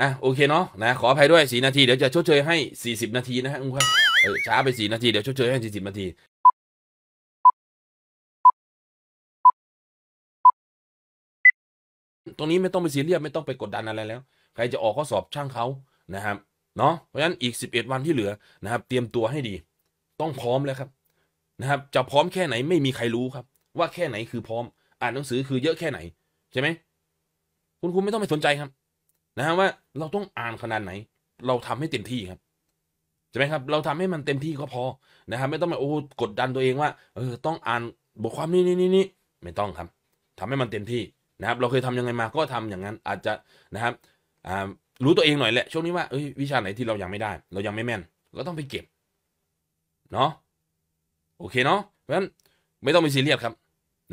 อ่ะโอเคเนาะนะ ขออภัยด้วยสีนาทีเดี๋ยวจะชดเชยให้40นาที นะฮะคุณครับเออช้าไปสีนาทีเดี๋ยวชดเชยให้40นาทีตรงนี้ไม่ต้องไปสีเรียบไม่ต้องไปกดดันอะไรแล้ว ใครจะออกข้อสอบช่างเขานะครับเนาะเพราะฉะนั้นอีก 11 วันที่เหลือนะครับ เตรียมตัวให้ดี ต้องพร้อมแล้วครับ นะครับ จะพร้อมแค่ไหนไม่มีใครรู้ครับ ว่าแค่ไหนคือพร้อม อ่านหนังสือคือเยอะแค่ไหนใช่ไหมคุณครูไม่ต้องไปสนใจครับนะฮะว่าเราต้องอ่านขนาดไหน เราทำให้เต็มที่ครับใช่ไหมครับเราทำให้มันเต็มที่ก็พอนะครับไม่ต้องมาโอ้กดดันตัวเองว่าเออต้องอ่านบทความนี้นี่นี่นี่ไม่ต้องครับ ทำให้มันเต็มที่นะครับ เราเคยทำยังไงมาก็ทำอย่างนั้นอาจจะนะครับอ่ารู้ตัวเองหน่อยแหละช่วงนี้ว่าเอ้ยวิชาไหนที่เรายังไม่ได้ เรายังไม่แม่น ก็ต้องไปเก็บเนาะโอเคเนาะเพราะฉะนั้นไม่ต้องมีซีเรียสครับ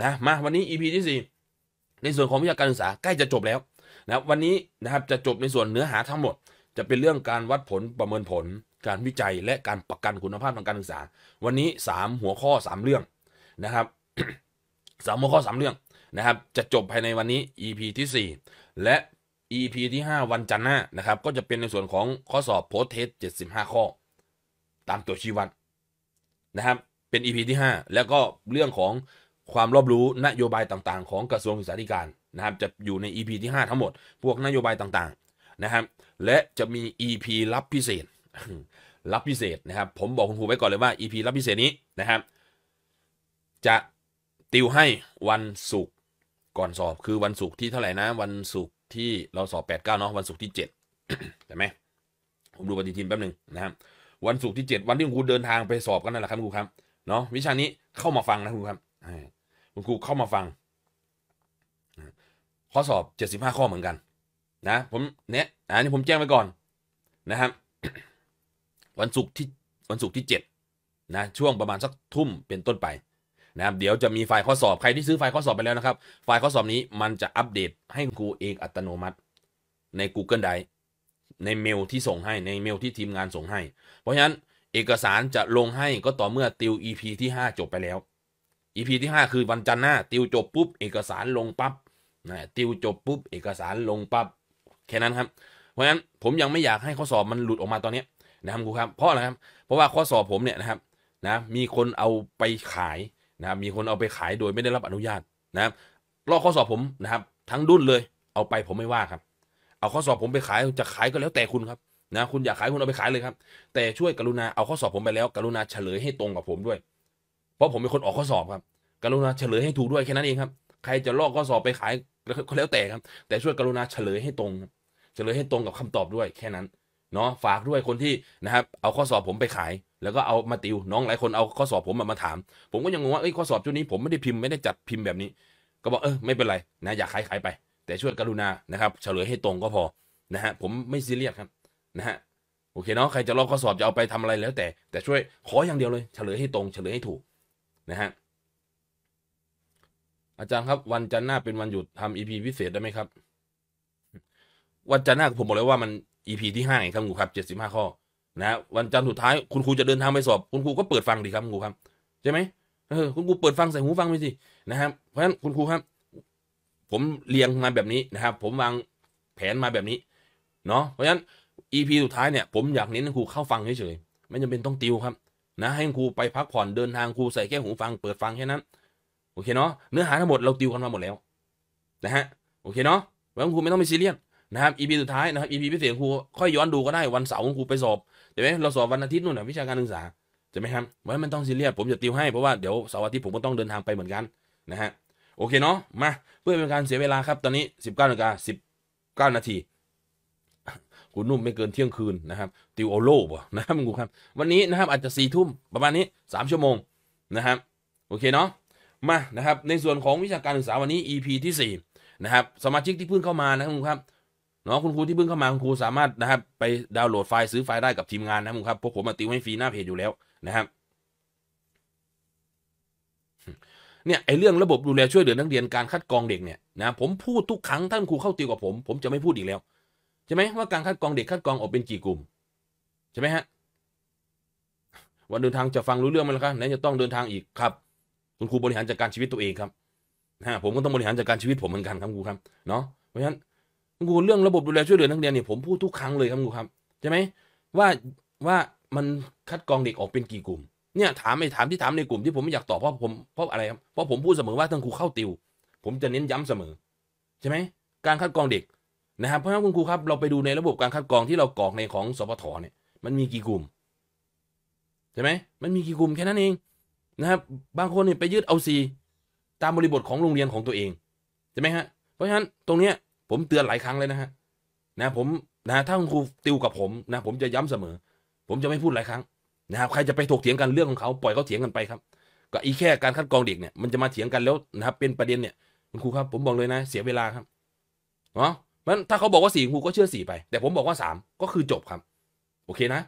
นะมาวันนี้ EP ที่4 ในส่วนของวิชาการศึกษาใกล้จะจบแล้วนะวันนี้นะครับจะจบในส่วนเนื้อหาทั้งหมดจะเป็นเรื่องการวัดผลประเมินผลการวิจัยและการประกันคุณภาพทางการศึกษา วันนี้ 3 หัวข้อ 3 เรื่องนะครับสามหัวข้อ 3 เรื่องนะครับจะจบภายในวันนี้ EP ที่ 4 และ EP ที่ 5 วันจันทร์หน้านะครับก็จะเป็นในส่วนของข้อสอบโพสเทส75 ข้อ ตามตัวชี้วัดนะครับเป็น EP ที่5 แล้วก็เรื่องของความรอบรู้นโยบายต่าง ๆ ของกระทรวงศึกษาธิการนะครับจะอยู่ใน EP ที่5 ทั้งหมดพวกนโยบายต่างๆนะครับและจะมี EP ลับพิเศษลับพิเศษนะครับผมบอกคุณครูไว้ก่อนเลยว่า EP ลับพิเศษนี้นะครับจะติวให้วันศุกร์ก่อนสอบคือวันศุกร์ที่เท่าไหร่นะวันศุกร์ที่เราสอบ8ปดเก้านาะวันศุกร์ที่7ใช่ไหมผมดูปฏิทินแป๊บหนึ่งนะครับวันศุกร์ที่ 7 วันที่คุณครูเดินทางไปสอบกันนั่นแหละครับคุณครูครับเนาะวิชานี้เข้ามาฟังนะคุณครูครับคุณครูเข้ามาฟังข้อสอบ 75 ข้อเหมือนกันนะผมเนี้ยอันนี้ผมแจ้งไว้ก่อนนะครับ วันศุกร์ที่วันศุกร์ที่7นะช่วงประมาณสักทุ่มเป็นต้นไปนะครับเดี๋ยวจะมีไฟล์ข้อสอบใครที่ซื้อไฟล์ข้อสอบไปแล้วนะครับ ไฟล์ข้อสอบนี้มันจะอัปเดตให้ครูเองอัตโนมัติใน Google Drive ในเมลที่ส่งให้ในเมลที่ทีมงานส่งให้ เพราะฉะนั้นเอกสารจะลงให้ก็ต่อเมื่อติว EP ที่ 5 จบไปแล้ว EP ที่5 คือวันจันทร์หน้าติวจบปุ๊บเอกสารลงปับ๊บนะติวจบปุ๊บเอกสารลงปับ๊บแค่นั้นครับ เพราะฉะนั้นผมยังไม่อยากให้ข้อสอบมันหลุดออกมาตอนนี้นะครับครูครับเพราะอะไรครับเพราะว่าข้อสอบผมเนี่ยนะครับนะมีคนเอาไปขายนะครับมีคนเอาไปขายโดยไม่ได้รับอนุญาตนะครับลอกข้อสอบผมนะครับ ทั้งดุนเลย เอาไปผมไม่ว่าครับเอาข้อสอบผมไปขายจะขายก็แล้วแต่คุณครับนะคุณอยากขายคุณเอาไปขายเลยครับ แต่ช่วยกรุณาเอาข้อสอบผมไปแล้ว กรุณาเฉลยให้ตรงกับผมด้วย เพราะผมเป็นคนออกข้อสอบครับ กรุณาเฉลยให้ถูกด้วยแค่นั้นเองครับใครจะลอกข้อสอบไปขายแล้วก็แล้วแต่ครับแต่ช่วยกรุณาเฉลยให้ตรง เฉลยให้ตรงกับคำตอบด้วย แค่นั้นเนาะฝากด้วยคนที่นะครับ เอาข้อสอบผมไปขาย แล้วก็เอามาติวน้องหลายคนเอาข้อสอบผมมาถาม ผมก็ยังงงว่าเอ้ข้อสอบชุดนี้ผมไม่ได้พิมพ์ไม่ได้จัดพิมพ์แบบนี้ ก็บอกเออ ไม่เป็นไร นะ อยากขายขายไป แต่ช่วยกรุณานะครับเฉลยให้ตรงก็พอนะฮะผมไม่ซีเรียสครับ นะฮะโอเคเนาะใครจะลอกข้อสอบจะเอาไปทำอะไรแล้วแต่แต่ช่วยขออย่างเดียวเลย เฉลยให้ตรงเฉลยให้ถูกนะฮะอาจารย์ครับวันจันทร์หน้าเป็นวันหยุดทำอีพีพิเศษได้ไหมครับ วันจันทร์หน้าผมบอกเลยว่ามันอีพีที่ห้าครับครูครับเจ็ดสิบห้าข้อนะวันจันทร์สุดท้ายคุณครูจะเดินทางไปสอบ คุณครูก็เปิดฟังดีครับครูครับใช่ไหมเออคุณครูเปิดฟังใส่หูฟังไปสินะครับเพราะฉะนั้นคุณครูครับ ผมเรียงมาแบบนี้นะครับผมวางแผนมาแบบนี้เนาะเพราะฉะนั้นอีพีสุดท้ายเนี่ยผมอยากเน้นครูเข้าฟังเฉยๆไม่จำเป็นต้องติวครับ นะ ให้ครูไปพักผ่อนเดินทางครูใส่แค่หูฟัง เปิดฟังแค่นั้นโอเคเนาะ เนื้อหาทั้งหมดเราติวกันมาหมดแล้วนะฮะ โอเคเนาะวันครูไม่ต้องไปซีเรียสนะครับอีพีสุดท้ายนะครับอีพีพิเศษครูค่อยย้อนดูก็ได้วันเสาร์ครูไปสอบใช่ไหมเราสอบวันอาทิตย์นู่นนะวิชาการศึกษาใช่ไหมครับวันมันต้องซีเรียสผมจะติวให้เพราะว่า เดี๋ยวเสาร์อาทิตย์ผมก็ต้องเดินทางไปเหมือนกันนะฮะ โอเคเนาะ มาเพื่อเป็นการเสียเวลาครับ ตอนนี้19นาฬิกา19นาทีคุณนุ่มไม่เกินเที่ยงคืนนะครับติวโอโล่บ่นะครับคึงูครับ วันนี้นะครับอาจจะสี่ทุ่มประมาณนี้สามชั่วโมงนะครับโอเคเนาะมานะครับในส่วนของวิชาการศึกษาวันนี้ EP ที่4นะครับสมาชิกที่เพิ่งเข้ามานะครับคุณครับเนาะคุณครูที่เพิ่งเข้ามาคุณครูสามารถนะครับไปดาวน์โหลดไฟล์ซื้อไฟล์ได้กับทีมงานนะครับครับพวกผมมาติวให้ฟรีหน้าเพจอยู่แล้วนะครับเนี่ยไอเรื่องระบบดูแลช่วยเหลือนักเรียนการคัดกรองเด็กเนี่ยนะผมพูดทุกครั้งท่านครูเข้าติวกับผม ผมจะไม่พูดอีกแล้วใช่ไหมว่าการคัดกรองเด็กคัดกรองออกเป็นกี่กลุ่มใช่ไหมฮะวันเดินทางจะฟังรู้เรื่องไหมล่ะครับไหนจะต้องเดินทางอีกครับคุณครูบริหารจัดการชีวิตตัวเองครับฮะผมก็ต้องบริหารจัดการชีวิตผมเหมือนกันครับครูครับเนาะเพราะฉะนั้นคุณครูเรื่องระบบดูแลช่วยเหลือนักเรียนเนี่ยผมพูดทุกครั้งเลยครับครูครับใช่ไหมว่าว่ามันคัดกรองเด็กออกเป็นกี่กลุ่มเนี่ยถามไอ้ถามที่ถามในกลุ่มที่ผมไม่อยากตอบเพราะผมเพราะอะไรครับเพราะผมพูดเสมอว่าทั้งครูเข้าติว ผมจะเน้นย้ำเสมอใช่ไหมการคัดกรองเด็กนะครับเพราะฉะนั้นคุณครูครับ เราไปดูในระบบการคัดกรองที่เรากรอกในของสพทเนี่ย มันมีกี่กลุ่มใช่ไหมมันมีกี่กลุ่มแค่นั้นเองนะครับบางคนเนี่ยไปยืดเอาซีตามบริบทของโรงเรียนของตัวเองใช่ไหมฮะเพราะฉะนั้นตรงเนี้ยผมเตือนหลายครั้งเลยนะฮะ นะ ผมนะถ้าคุณครูติวกับผมนะ ผมจะย้ำเสมอ ผมจะไม่พูดหลายครั้ง นะครับใครจะไปถกเถียงกันเรื่องของเขาปล่อยเขาเถียงกันไปครับ ก็อีแค่การคัดกรองเด็กเนี่ยมันจะมาเถียงกันแล้วนะครับ เป็นประเด็นเนี่ยคุณครูครับ ผมบอกเลยนะ เสียเวลาครับเนาะมันถ้าเขาบอกว่าสี่ครูก็เชื่อสี่ไป แต่ผมบอกว่าสามก็คือจบครับ โอเคนะ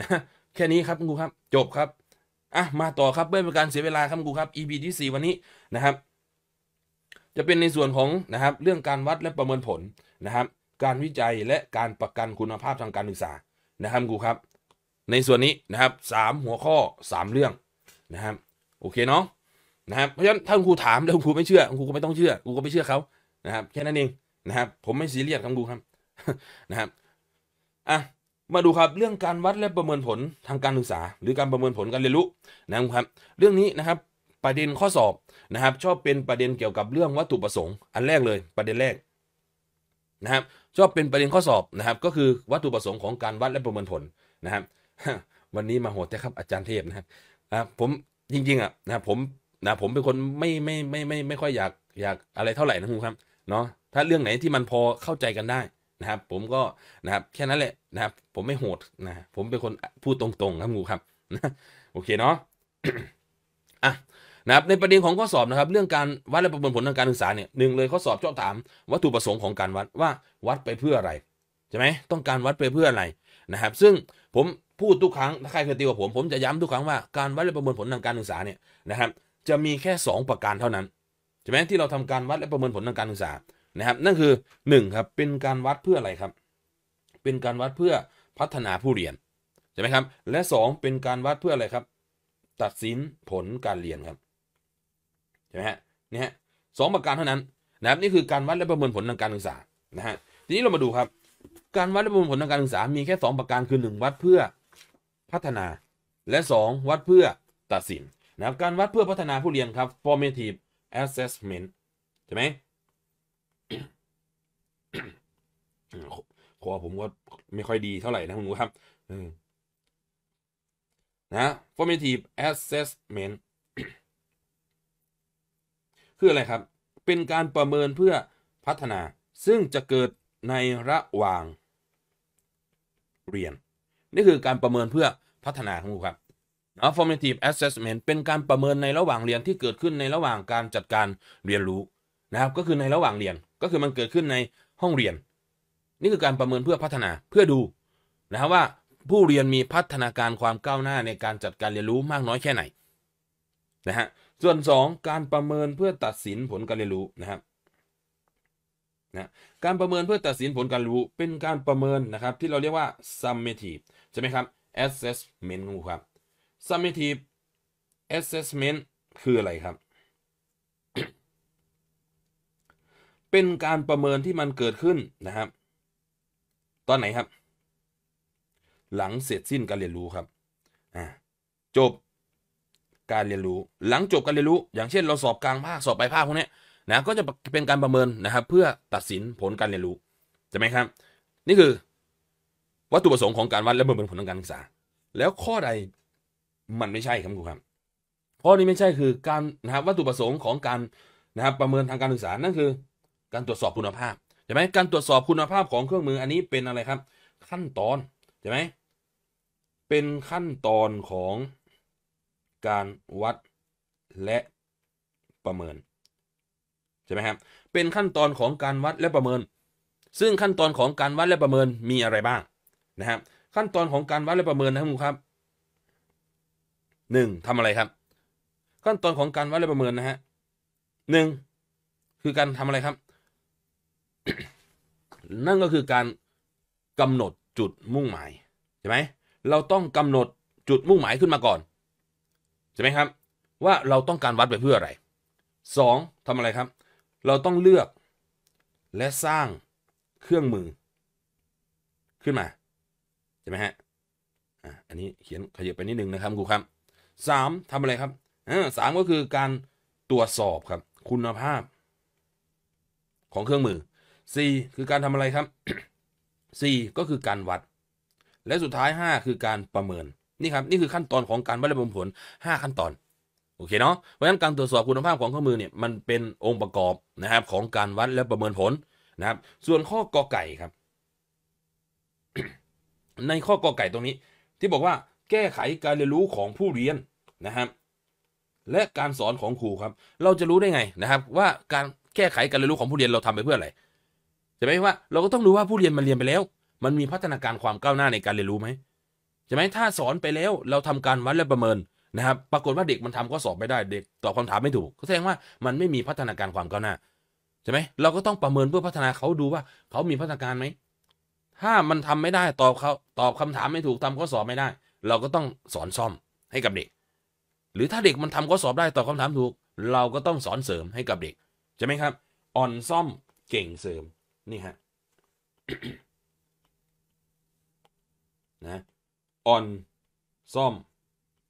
นะ แค่นี้ครับคุณครูครับ จบครับอ่ะมาต่อครับเพื่อเป็นการเสียเวลาครับกูครับ EP ที่4วันนี้นะครับ จะเป็นในส่วนของนะครับ เรื่องการวัดและประเมินผลนะครับ การวิจัยและการประกันคุณภาพทางการศึกษานะครับกูครับ ในส่วนนี้นะครับสามหัวข้อสามเรื่องนะครับโอเคเนาะนะครับเพราะฉะนั้นถ้าครูถามแล้วครูไม่เชื่อครูก็ไม่ต้องเชื่อครูก็ไม่เชื่อเขานะครับแค่นั้นเองนะครับ ผมไม่ซีเรียสครับครูครับนะครับอ่ะมาดูครับเรื่องการวัดและประเมินผลทางการศึกษา หรือการประเมินผลการเรียนรู้นะครับเรื่องนี้นะครับประเด็นข้อสอบนะครับชอบเป็นประเด็นเกี่ยวกับเรื่องวัตถุประสงค์อันแรกเลย ประเด็นแรกนะครับชอบเป็นประเด็นข้อสอบนะครับก็คือวัตถุประสงค์ของการวัดและประเมินผลนะครับวันนี้มาโหดแต่ครับอาจารย์เทพนะครับผมจริงๆอ่ะนะผมนะผมเป็นคนไม่ไม่ไม่ไม่ไม่ค่อยอยากอยากอะไรเท่าไหร่นะคครับเนาะถ้าเรื่องไหนที่มันพอเข้าใจกันได้นะครับผมก็นะครับแค่นั้นแหละนะครับผมไม่โหดนะผมเป็นคนพูดตรงๆครับงูครับนะโอเคเนาะอ่ะนะครับในประเด็นของข้อสอบนะครับเรื่องการวัดและประเมินผลทางการศึกษาเนี่ยหนึ่งเลยข้อสอบชอบถามวัตถุประสงค์ของการวัดว่าวัดไปเพื่ออะไรใช่ไหมต้องการวัดไปเพื่ออะไรนะครับซึ่งผมพูดทุกครั้งถ้าใครเคยติวกับผมผมจะย้ำทุกครั้งว่าการวัดและประเมินผลทางการศึกษาเนี่ยนะครับจะมีแค่ 2 ประการเท่านั้นใช่ไหมที่เราทำการวัดและประเมินผลทางการศึกษานะครับนั่นคือ1ครับเป็นการวัดเพื่ออะไรครับ เป็นการวัดเพื่อพัฒนาผู้เรียนใช่ไหมครับและ 2 เป็นการวัดเพื่ออะไรครับ ตัดสินผลการเรียนครับใช่ไหมฮะนี่ฮะสประการเท่านั้นนะครับนี่คือการวัดและประเมินผลทางการศึกษานะฮะทีนี้เรามาดูครับ การวัดและประเมินผลทางการศึกษามีแค่ 2 ประการคือ 1 วัดเพื่อพัฒนาและ 2 วัดเพื่อตัดสินนะครับการวัดเพื่อพัฒนาผู้เรียนครับ formative assessment ใช่ไหมคอผมก็ไม่ค่อยดีเท่า ไหร่ นะคุณผู้ครับนะ formative assessment คืออะไรครับ เป็นการประเมินเพื่อพัฒนา ซึ่งจะเกิดในระหว่างเรียน นี่คือการประเมินเพื่อพัฒนาของคุณครับนะ formative assessment เป็นการประเมินในระหว่างเรียนที่เกิดขึ้นในระหว่างการจัดการเรียนรู้นะครับ ก็คือในระหว่างเรียน ก็คือมันเกิดขึ้นในห้องเรียนนี่คือการประเมินเพื่อพัฒนาเพื่อดูนะครับว่าผู้เรียนมีพัฒนาการความก้าวหน้าในการจัดการเรียนรู้มากน้อยแค่ไหนนะฮะส่วน 2 การประเมินเพื่อตัดสินผลการเรียนรู้นะครับนะการประเมินเพื่อตัดสินผลการรู้เป็นการประเมินนะครับที่เราเรียกว่า summative ใช่ไหมครับ assessment ครับ summative assessment คืออะไรครับ เป็นการประเมินที่มันเกิดขึ้นนะครับตอนไหนครับ หลังเสร็จสิ้นการเรียนรู้ครับอ่าจบการเรียนรู้หลังจบการเรียนรู้ อย่างเช่น เราสอบกลางภาคสอบปลายภาคพวกนี้นะก็จะเป็นการประเมินนะครับเพื่อตัดสินผลการเรียนรู้ใช่ไหมครับนี่คือ วัตถุประสงค์ของการวัดและประเมินผลทางการศึกษา แล้วข้อใดมันไม่ใช่ครับครูครับข้อนี้ไม่ใช่คือการนะครับวัตถุประสงค์ของการนะครับประเมินทางการศึกษานั่นคือการตรวจสอบคุณภาพใช่ไหมการตรวจสอบคุณภาพของเครื่องมืออันนี้เป็นอะไรครับ ขั้นตอนใช่ไหมเป็นขั้นตอนของการวัดและประเมินใช่ไหมครับเป็นขั้นตอนของการวัดและประเมิน ซึ่งขั้นตอนของการวัดและประเมินมีอะไรบ้างนะครับ ขั้นตอนของการวัดและประเมินนะครับครับหนึ่งทำอะไรครับ ขั้นตอนของการวัดและประเมินนะฮะหนึ่งคือการทำอะไรครับนั่นก็คือการกำหนดจุดมุ่งหมายใช่ไหม เราต้องกำหนดจุดมุ่งหมายขึ้นมาก่อนใช่ไหมครับว่าเราต้องการวัดไปเพื่ออะไร 2. ทำอะไรครับ เราต้องเลือกและสร้างเครื่องมือ ขึ้นมาใช่ไหมฮะอันนี้เขียนขยับไปนิดนึงนะครับครูครับสามทำอะไรครับสามก็คือการตรวจสอบครับคุณภาพ ของเครื่องมือ4คือการทำอะไรครับ4ก็คือการวัด และสุดท้าย 5 คือการประเมิน นี่ครับนี่ คือขั้นตอนของการวัดและประเมินผล 5 ขั้นตอนโอเคเนาะเพราะฉะนั้นการตรวจสอบคุณภาพของข้อมือเนี่ยมันเป็นองค์ประกอบนะครับของการวัดและประเมินผลนะครับ ส่วนข้อกอไก่ครับ ในข้อกอไก่ตรงนี้ ที่บอกว่า แก้ไขการเรียนรู้ของผู้เรียนนะครับและการสอนของครูครับเราจะรู้ได้ไงนะครับ ว่าการแก้ไขการเรียนรู้ของผู้เรียนเราทำไปเพื่ออะไรช่ไหมว่าเราก็ต้องรู้ว่าผู้เรียนมันเรียนไปแล้ว มันมีพัฒนาการความก้าวหน้าในการเรียนรู้ไหมใช่ไหมถ้าสอนไปแล้วเราทำการวัดและประเมินนะครับปรากฏว่าเด็กมันทำข้อสอบไม่ได้ เด็กตอบคำถามไม่ถูก ก็แสดงว่ามันไม่มีพัฒนาการความก้าวหน้าใช่ไหมเราก็ต้องประเมินเพื่อพัฒนาเขาดูว่าเขามีพัฒนาการไหมถ้ามันทำไม่ได้ตอบเขาตอบคำถามไม่ถูกทำข้อสอบไม่ได้ เราก็ต้องสอนซ่อมให้กับเด็ก หรือถ้าเด็กมันทำข้อสอบได้ตอบคาถามถูก เราก็ต้องสอนเสริมให้กับเด็กใช่ไหมครับ อ่อนซ่อมเก่งเสริมนี่ฮะนะออนซ่อม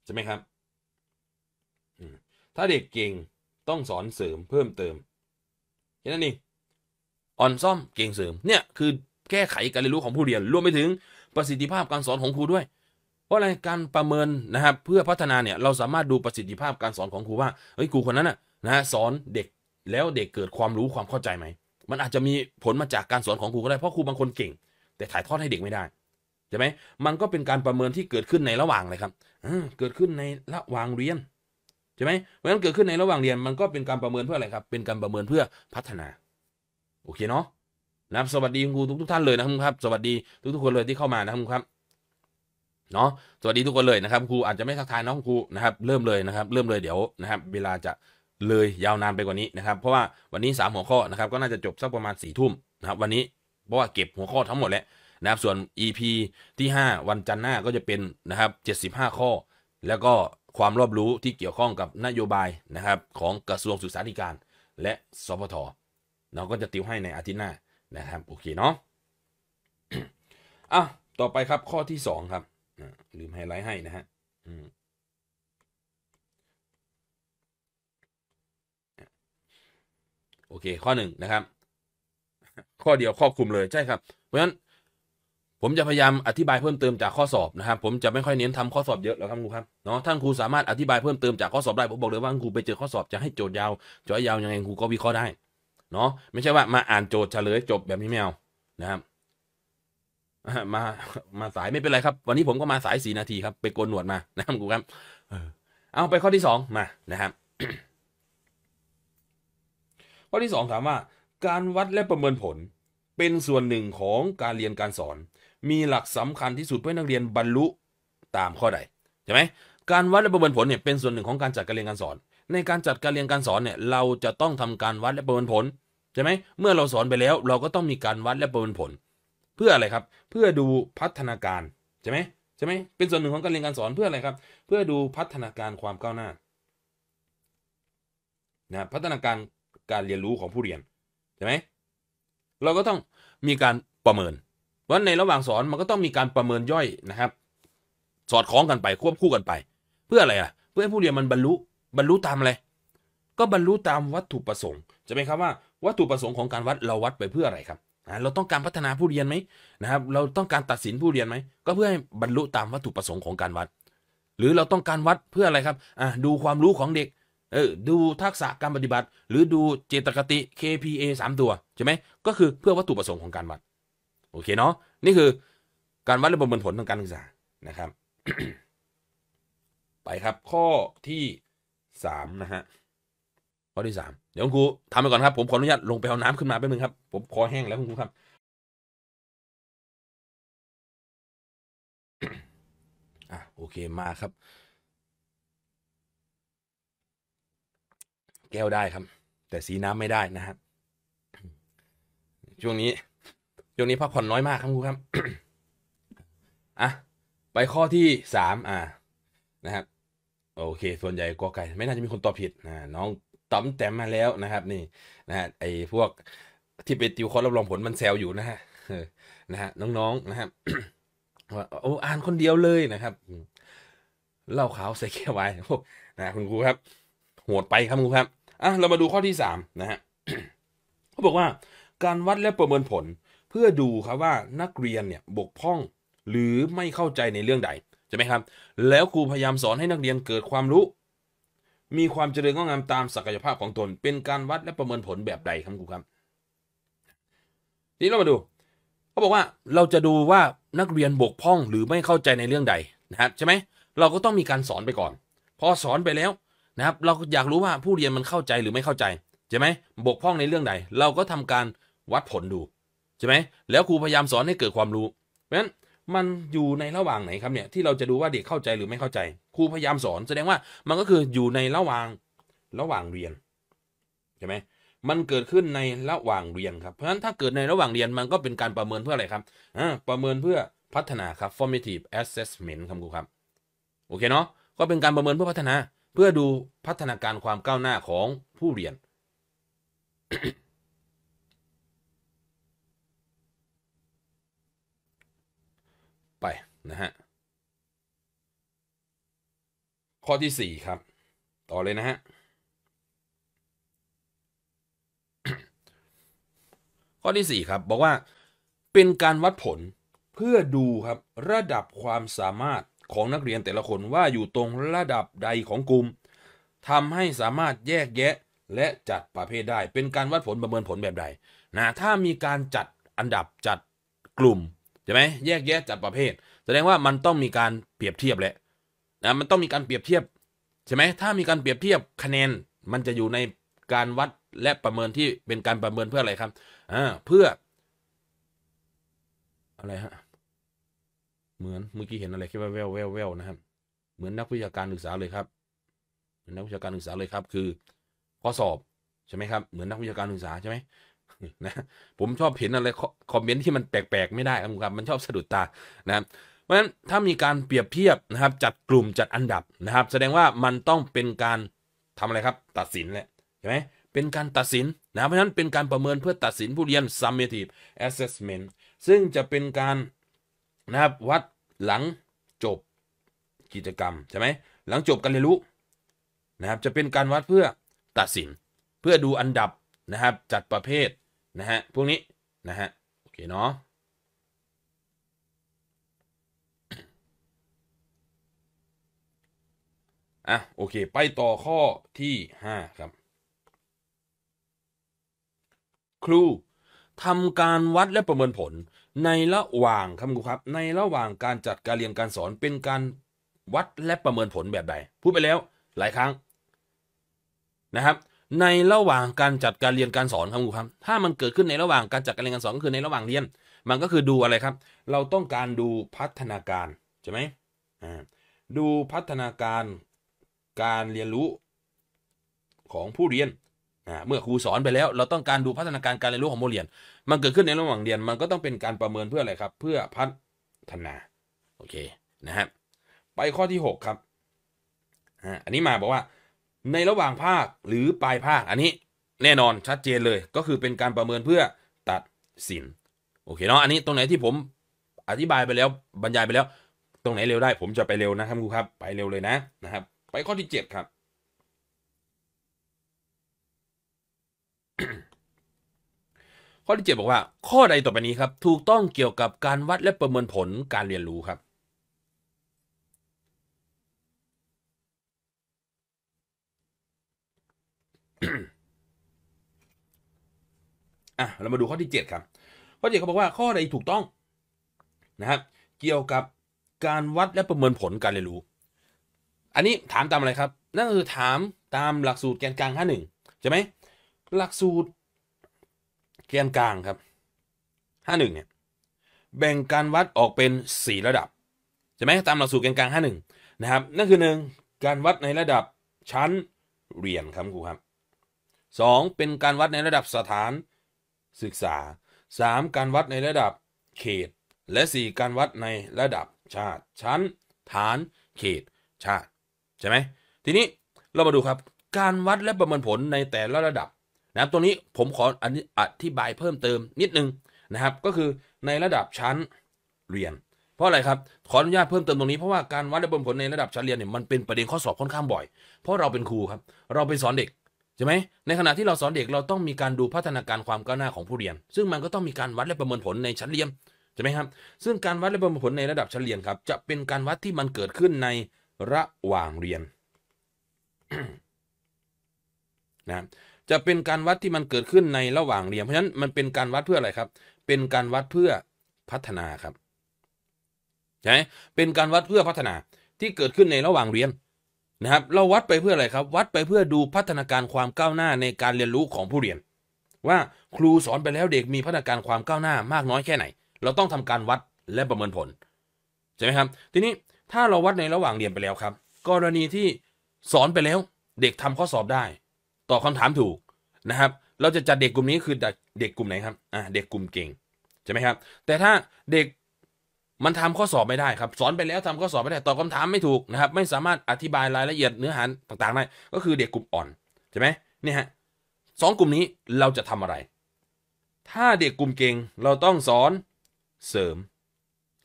ใช่ไหมครับถ้าเด็กเก่งต้องสอนเสริมเพิ่มเติมแค่นั้นเองออนซ่อมเก่งเสริมเนี่ยคือแก้ไขการเรียนรู้ของผู้เรียน รวมไปถึงประสิทธิภาพการสอนของครูด้วย เพราะอะไรการประเมินนะครับเพื่อพัฒนาเนี่ยเราสามารถดูประสิทธิภาพการสอนของครูว่าเฮ้ยครูคนนั้นนะนะสอนเด็กแล้วเด็กเกิดความรู้ความเข้าใจไหมมันอาจจะมีผลมาจากการสอนของครูก็ได้เพราะครูบางคนเก่ง แต่ถ่ายทอดให้เด็กไม่ได้ใช่ไหมมันก็เป็นการประเมินที่เกิดขึ้นในระหว่างเลยครับเกิดขึ้นในระหว่างเรียนใช่ไหมเพราะฉะนั้นเกิดขึ้นในระหว่างเรียน มันก็เป็นการประเมินเพื่ออะไรครับ เป็นการประเมินเพื่อพัฒนา โอเคเนาะนะครับสวัสดีครูทุกทุกท่านเลยนะครับสวัสดีทุกทุกคนเลยที่เข้ามานะครับเนาะสวัสดีทุกคนเลยนะครับ ครูอาจจะไม่ทักทายน้องครูนะครับ เริ่มเลยนะครับ เริ่มเลยเดี๋ยวนะครับ เวลาจะเลยยาวนานไปกว่านี้นะครับ เพราะว่าวันนี้ 3 หัวข้อนะครับก็น่าจะจบสักประมาณ4ี่ทุ่มนะครับวันนี้เพราะว่าเก็บหัวข้อทั้งหมดแล้วนะครับส่วน EP ที่ 5 วันจันทร์หน้าก็จะเป็นนะครับ 75 ข้อ แล้วก็ความรอบรู้ที่เกี่ยวข้องกับนโยบายนะครับ ของกระทรวงศึกษาธิการ และสพทเราก็จะติวให้ในอาทิตย์หน้านะครับโอเคเนาะอ่ะต่อไปครับข้อที่ 2 ครับลืมไฮไลท์ให้นะฮะโอเคข้อหนึ่งนะครับ ข้อเดียวครอบคลุมเลยใช่ครับ เพราะฉะนั้นผมจะพยายามอธิบายเพิ่มเติมจากข้อ สอบนะครับ ผมจะไม่ค่อยเน้นทำข้อสอบ เยอะหรอกครับครูครับเนาะท่านครูสามารถอธิบายเพิ่มเติมจากข้อ สอบได้ ผมบอกเลยว่าครูไปเจอข้อสอบ จะให้โจทย์ยาวจอยยาวยังไงครูก็วิเคราะห์ได้เนาะไม่ใช่ว่ามาอ่านโจทย์เฉลยจบแบบนี้ไม่เอานะครับ มามาสายไม่เป็นไรครับ วันนี้ผมก็มาสายสี่นาทีครับไปโกนหนวดมานะครับครูครับ เอาไปข้อที่สองมานะครับข้อที่2ถามว่า การวัดและประเมินผลเป็นส่วนหนึ่งของการเรียนการสอน มีหลักสำคัญที่สุดเพื่อนักเรียนบรรลุตามข้อใดใช่ไหมการวัดและประเมินผลเนี่ยเป็นส่วนหนึ่งของการจัดการเรียนการสอน ในการจัดการเรียนการสอนเนี่ยเราจะต้องทำการวัดและประเมินผลใช่ไหมเมื่อเราสอนไปแล้วเราก็ต้องมีการวัดและประเมินผล เพื่ออะไรครับ เพื่อดูพัฒนาการใช่ไหมใช่ไหมเป็นส่วนหนึ่งของการเรียนการสอนเพื่ออะไรครับ เพื่อดูพัฒนาการความก้าวหน้านะพัฒนาการการเรียนรู้ของผู้เรียนใช่ไหมเราก็ต้องมีการประเมินว่าในระหว่างสอนมันก็ต้องมีการประเมินย่อยนะครับ สอดคล้องกันไปควบคู่กันไป เพื่ออะไรอ่ะ เพื่อให้ผู้เรียนมันบรรลุบรรลุตามอะไร ก็บรรลุตามวัตถุประสงค์จะไหมครับว่า วัตถุประสงค์ของการวัดเราวัดไปเพื่ออะไรครับเราต้องการพัฒนาผู้เรียนไหมนะครับ เราต้องการตัดสินผู้เรียนไหมก็เพื่อให้บรรลุตามวัตถุประสงค์ของการวัด หรือเราต้องการวัดเพื่ออะไรครับดูความรู้ของเด็กเออดูทักษะการปฏิบัติ หรือดูเจตคติ KPA 3 ตัว ใช่ไหม ก็คือเพื่อวัตถุประสงค์ของการวัดโอเคเนาะ นี่คือการวัดและประเมินผลทางการศึกษานะครับ ไปครับ ข้อที่ 3 นะฮะข้อที่ 3 เดี๋ยวคุณครูทำไปก่อนครับ ผมขออนุญาตลงไปเอาน้ำขึ้นมาแป๊บนึงครับ ผมคอแห้งแล้วคุณครูครับอ่ะโอเคมาครับแก้วได้ครับ แต่สีน้ำไม่ได้นะฮะช่วงนี้ ช่วงนี้พักผ่อนน้อยมากครับคุณครับอ่ะไปข้อที่สามอ่านะครับ โอเค ส่วนใหญ่กไก่ไม่น่าจะมีคนตอบผิดนะน้องตอมแต้มมาแล้วนะครับ นี่ นะฮะไอ้พวก ที่ไปติวคอรับรองผลมันแซวอยู่นะฮะนะฮะน้อง ๆนะครับว่าโอ้อ่านคนเดียวเลยนะครับเล่าขาวใส่แก้วไว้นะคุณครูครับโหดไปครับคุณครูครับอ่ะเรามาดูข้อที่ 3 นะฮะเขาบอกว่าการวัดและประเมินผลเพื่อดูครับว่านักเรียนเนี่ยบกพร่อง หรือไม่เข้าใจในเรื่องใดใช่ไหมครับแล้วครูพยายามสอนให้นักเรียนเกิดความรู้ มีความเจริญงอกงามตามศักยภาพของตน เป็นการวัดและประเมินผลแบบใดครับครูครับทีนี้เรามาดูเขาบอกว่าเราจะดูว่านักเรียนบกพร่องหรือไม่เข้าใจในเรื่องใดนะครับใช่ไหมเราก็ต้องมีการสอนไปก่อน พอสอนไปแล้วนะครับเราอยากรู้ว่าผู้เรียนมันเข้าใจหรือไม่เข้าใจใช่ไหมบกพร่องในเรื่องใด เราก็ทำการวัดผลดูใช่ไหมแล้วครูพยายามสอนให้เกิดความรู้เพราะฉะนั้น มันอยู่ในระหว่างไหนครับเนี่ยที่เราจะดูว่าเด็กเข้าใจหรือไม่เข้าใจครูพยายามสอนแสดงว่ามันก็คืออยู่ในระหว่างระหว่างเรียนใช่ไหมมันเกิดขึ้นในระหว่างเรียนครับเพราะฉะนั้นถ้าเกิดในระหว่างเรียนมันก็เป็นการประเมินเพื่ออะไรครับอ่าประเมินเพื่อพัฒนาครับ formative assessment ครับครูครับโอเคเนาะก็เป็นการประเมินเพื่อพัฒนาเพื่อดูพัฒนาการความก้าวหน้าของผู้เรียน ไป นะฮะข้อที่ 4 ครับ ต่อ เลย นะฮะข้อที่ 4 ครับบอกว่าเป็นการวัดผลเพื่อดูครับระดับความสามารถของนักเรียนแต่ละคนว่าอยู่ตรงระดับใดของกลุ่มทำให้สามารถแยกแยะและจัดประเภทได้ เป็นการวัดผลประเมินผลแบบใดนะถ้ามีการจัดอันดับจัดกลุ่มใช่ไหมแยกแยะจัดประเภท แสดงว่ามันต้องมีการเปรียบเทียบแหละนะมันต้องมีการเปรียบเทียบใช่ไหมถ้ามีการเปรียบเทียบคะแนนมันจะอยู่ในการวัดและประเมินที่เป็นการประเมินเพื่ออะไรครับอ่าเพื่อ อะไรฮะเหมือนเมื่อกี้เห็นอะไรแค่แววแววแววนะครับ เหมือนนักวิชาการศึกษาเลยครับเหมือนนักวิชาการศึกษาเลยครับ คือ ข้อสอบใช่ไหมครับเหมือนนักวิชาการศึกษาใช่ไหมนะผมชอบเห็นอะไรคอมเมนต์ที่มันแปลกๆไม่ได้ครับ มันชอบสะดุดตานะครับ เพราะฉะนั้นถ้ามีการเปรียบเทียบนะครับจัดกลุ่มจัดอันดับนะครับ แสดงว่ามันต้องเป็นการทำอะไรครับ ตัดสินแหละใช่ไหมเป็นการตัดสินนะเพราะฉะนั้นเป็นการประเมินเพื่อตัดสินผู้เรียน summative assessment ซึ่งจะเป็นการนะครับ วัดหลังจบกิจกรรมใช่ไหมหลังจบการเรียนรู้นะครับจะเป็นการวัดเพื่อตัดสิน เพื่อดูอันดับนะครับจัดประเภท นะฮะพวกนี้นะฮะโอเคเนาะอ่ะโอเคไปต่อข้อที่ 5 ครับ ครูทำการวัดและประเมินผลในระหว่างครับคุณครับในระหว่างการจัดการเรียนการสอนเป็นการวัดและประเมินผลแบบใดพูดไปแล้วหลายครั้งนะครับ ในระหว่างการจัดการเรียนการสอนครับคุณครับถ้ามันเกิดขึ้นในระหว่างการจัดการเรียนการสอนก็คือในระหว่างเรียนมันก็คือดูอะไรครับ เราต้องการดูพัฒนาการใช่ไหมดูพัฒนาการการเรียนรู้ของผู้เรียน เมื่อครูสอนไปแล้วเราต้องการดูพัฒนาการการเรียนรู้ของผู้เรียนมันเกิดขึ้นในระหว่างเรียนมันก็ต้องเป็นการประเมินเพื่ออะไรครับ เพื่อพัฒนาโอเคนะฮะไปข้อที่ 6 ครับอันนี้มาบอกว่าในระหว่างภาคหรือปลายภาคอันนี้แน่นอนชัดเจนเลยก็คือเป็นการประเมินเพื่อตัดสินโอเคเนาะอันนี้ตรงไหนที่ผมอธิบายไปแล้วบรรยายไปแล้ว ตรงไหนเร็วได้ผมจะไปเร็วนะครับครูครับ ไปเร็วเลยนะนะครับ ไปข้อที่ 7 ครับข้อที่เจ็บอกว่าข้อใดต่อไปนี้ครับถูกต้องเกี่ยวกับการวัดและประเมินผลการเรียนรู้ครับอ่ะเรามาดูข้อที่เจ็ดครับข้อเจ็ดเขาบอกว่าข้อใดถูกต้องนะครับเกี่ยวกับการวัดและประเมินผลการเรียนรู้ อันนี้ถามตามอะไรครับนั่นคือถามตามหลักสูตรแกนกลาง้หนึ่งใช่ไหมหลักสูตรแกนกลางครับห้าหนึ่งเนี่ยแบ่งการวัดออกเป็นสี่ระดับใช่ไหมตามหลักสูตรเกนกลางห้าหนึ่งนะครับนั่นคือหนึ่งการวัดในระดับชั้นเรียนครับครูครับสองเป็นการวัดในระดับสถานศึกษาสามการวัดในระดับเขต และสี่การวัดในระดับชาติชั้น ฐาน เขต ชาติใช่ไหมทีนี้เรามาดูครับการวัดและประเมินผลในแต่ละระดับนะครับตัวนี้ผมขออธิบายเพิ่มเติมนิดนึงนะครับก็คือในระดับชั้นเรียนเพราะอะไรครับขออนุญาตเพิ่มเติมตรงนี้เพราะว่าการวัดระเมินผลในระดับชั้นเรียนเนี่ยมันเป็นประเด็นข้อสอบค่อนข้างบ่อยเพราะเราเป็นครูครับเราไปสอนเด็กใช่ไหมในขณะที่เราสอนเด็กเราต้องมีการดูพัฒนาการความก้าวหน้าของผู้เรียน ซึ่งมันก็ต้องมีการวัดและประเมินผลในชั้นเรียนใช่ไหมครับ ซึ่งการวัดและประเมินผลในระดับชั้นเรียนครับ จะเป็นการวัดที่มันเกิดขึ้นในระหว่างเรียน นะจะเป็นการวัดที่มันเกิดขึ้นในระหว่างเรียนเพราะฉะนั้นมันเป็นการวัดเพื่ออะไรครับ เป็นการวัดเพื่อพัฒนาครับ ใช่เป็นการวัดเพื่อพัฒนาที่เกิดขึ้นในระหว่างเรียนนะครับ เราวัดไปเพื่ออะไรครับ วัดไปเพื่อดูพัฒนาการความก้าวหน้าในการเรียนรู้ของผู้เรียน ว่าครูสอนไปแล้วเด็กมีพัฒนาการความก้าวหน้ามากน้อยแค่ไหน เราต้องทำการวัดและประเมินผลใช่ไหมครับ ทีนี้ถ้าเราวัดในระหว่างเรียนไปแล้วครับ กรณีที่สอนไปแล้วเด็กทำข้อสอบได้ตอบคาถามถูกนะครับ เราจะจัดเด็กกลุ่มนี้คือเด็กกลุ่มไหนครับอ่าเด็กกลุ่มเก่งใช่ไหมครับ แต่ถ้าเด็กมันทำข้อสอบไม่ได้ครับ สอนไปแล้วทำข้อสอบไม่ได้ตอบคาถามไม่ถูกนะครับ ไม่สามารถอธิบายรายละเอียดเนื้อหาต่างๆได้ก็คือเด็กกลุ่มอ่อนใช่ไหมเนี่ยฮะสองกลุ่มนี้เราจะทำอะไร ถ้าเด็กกลุ่มเก่งเราต้องสอนเสริม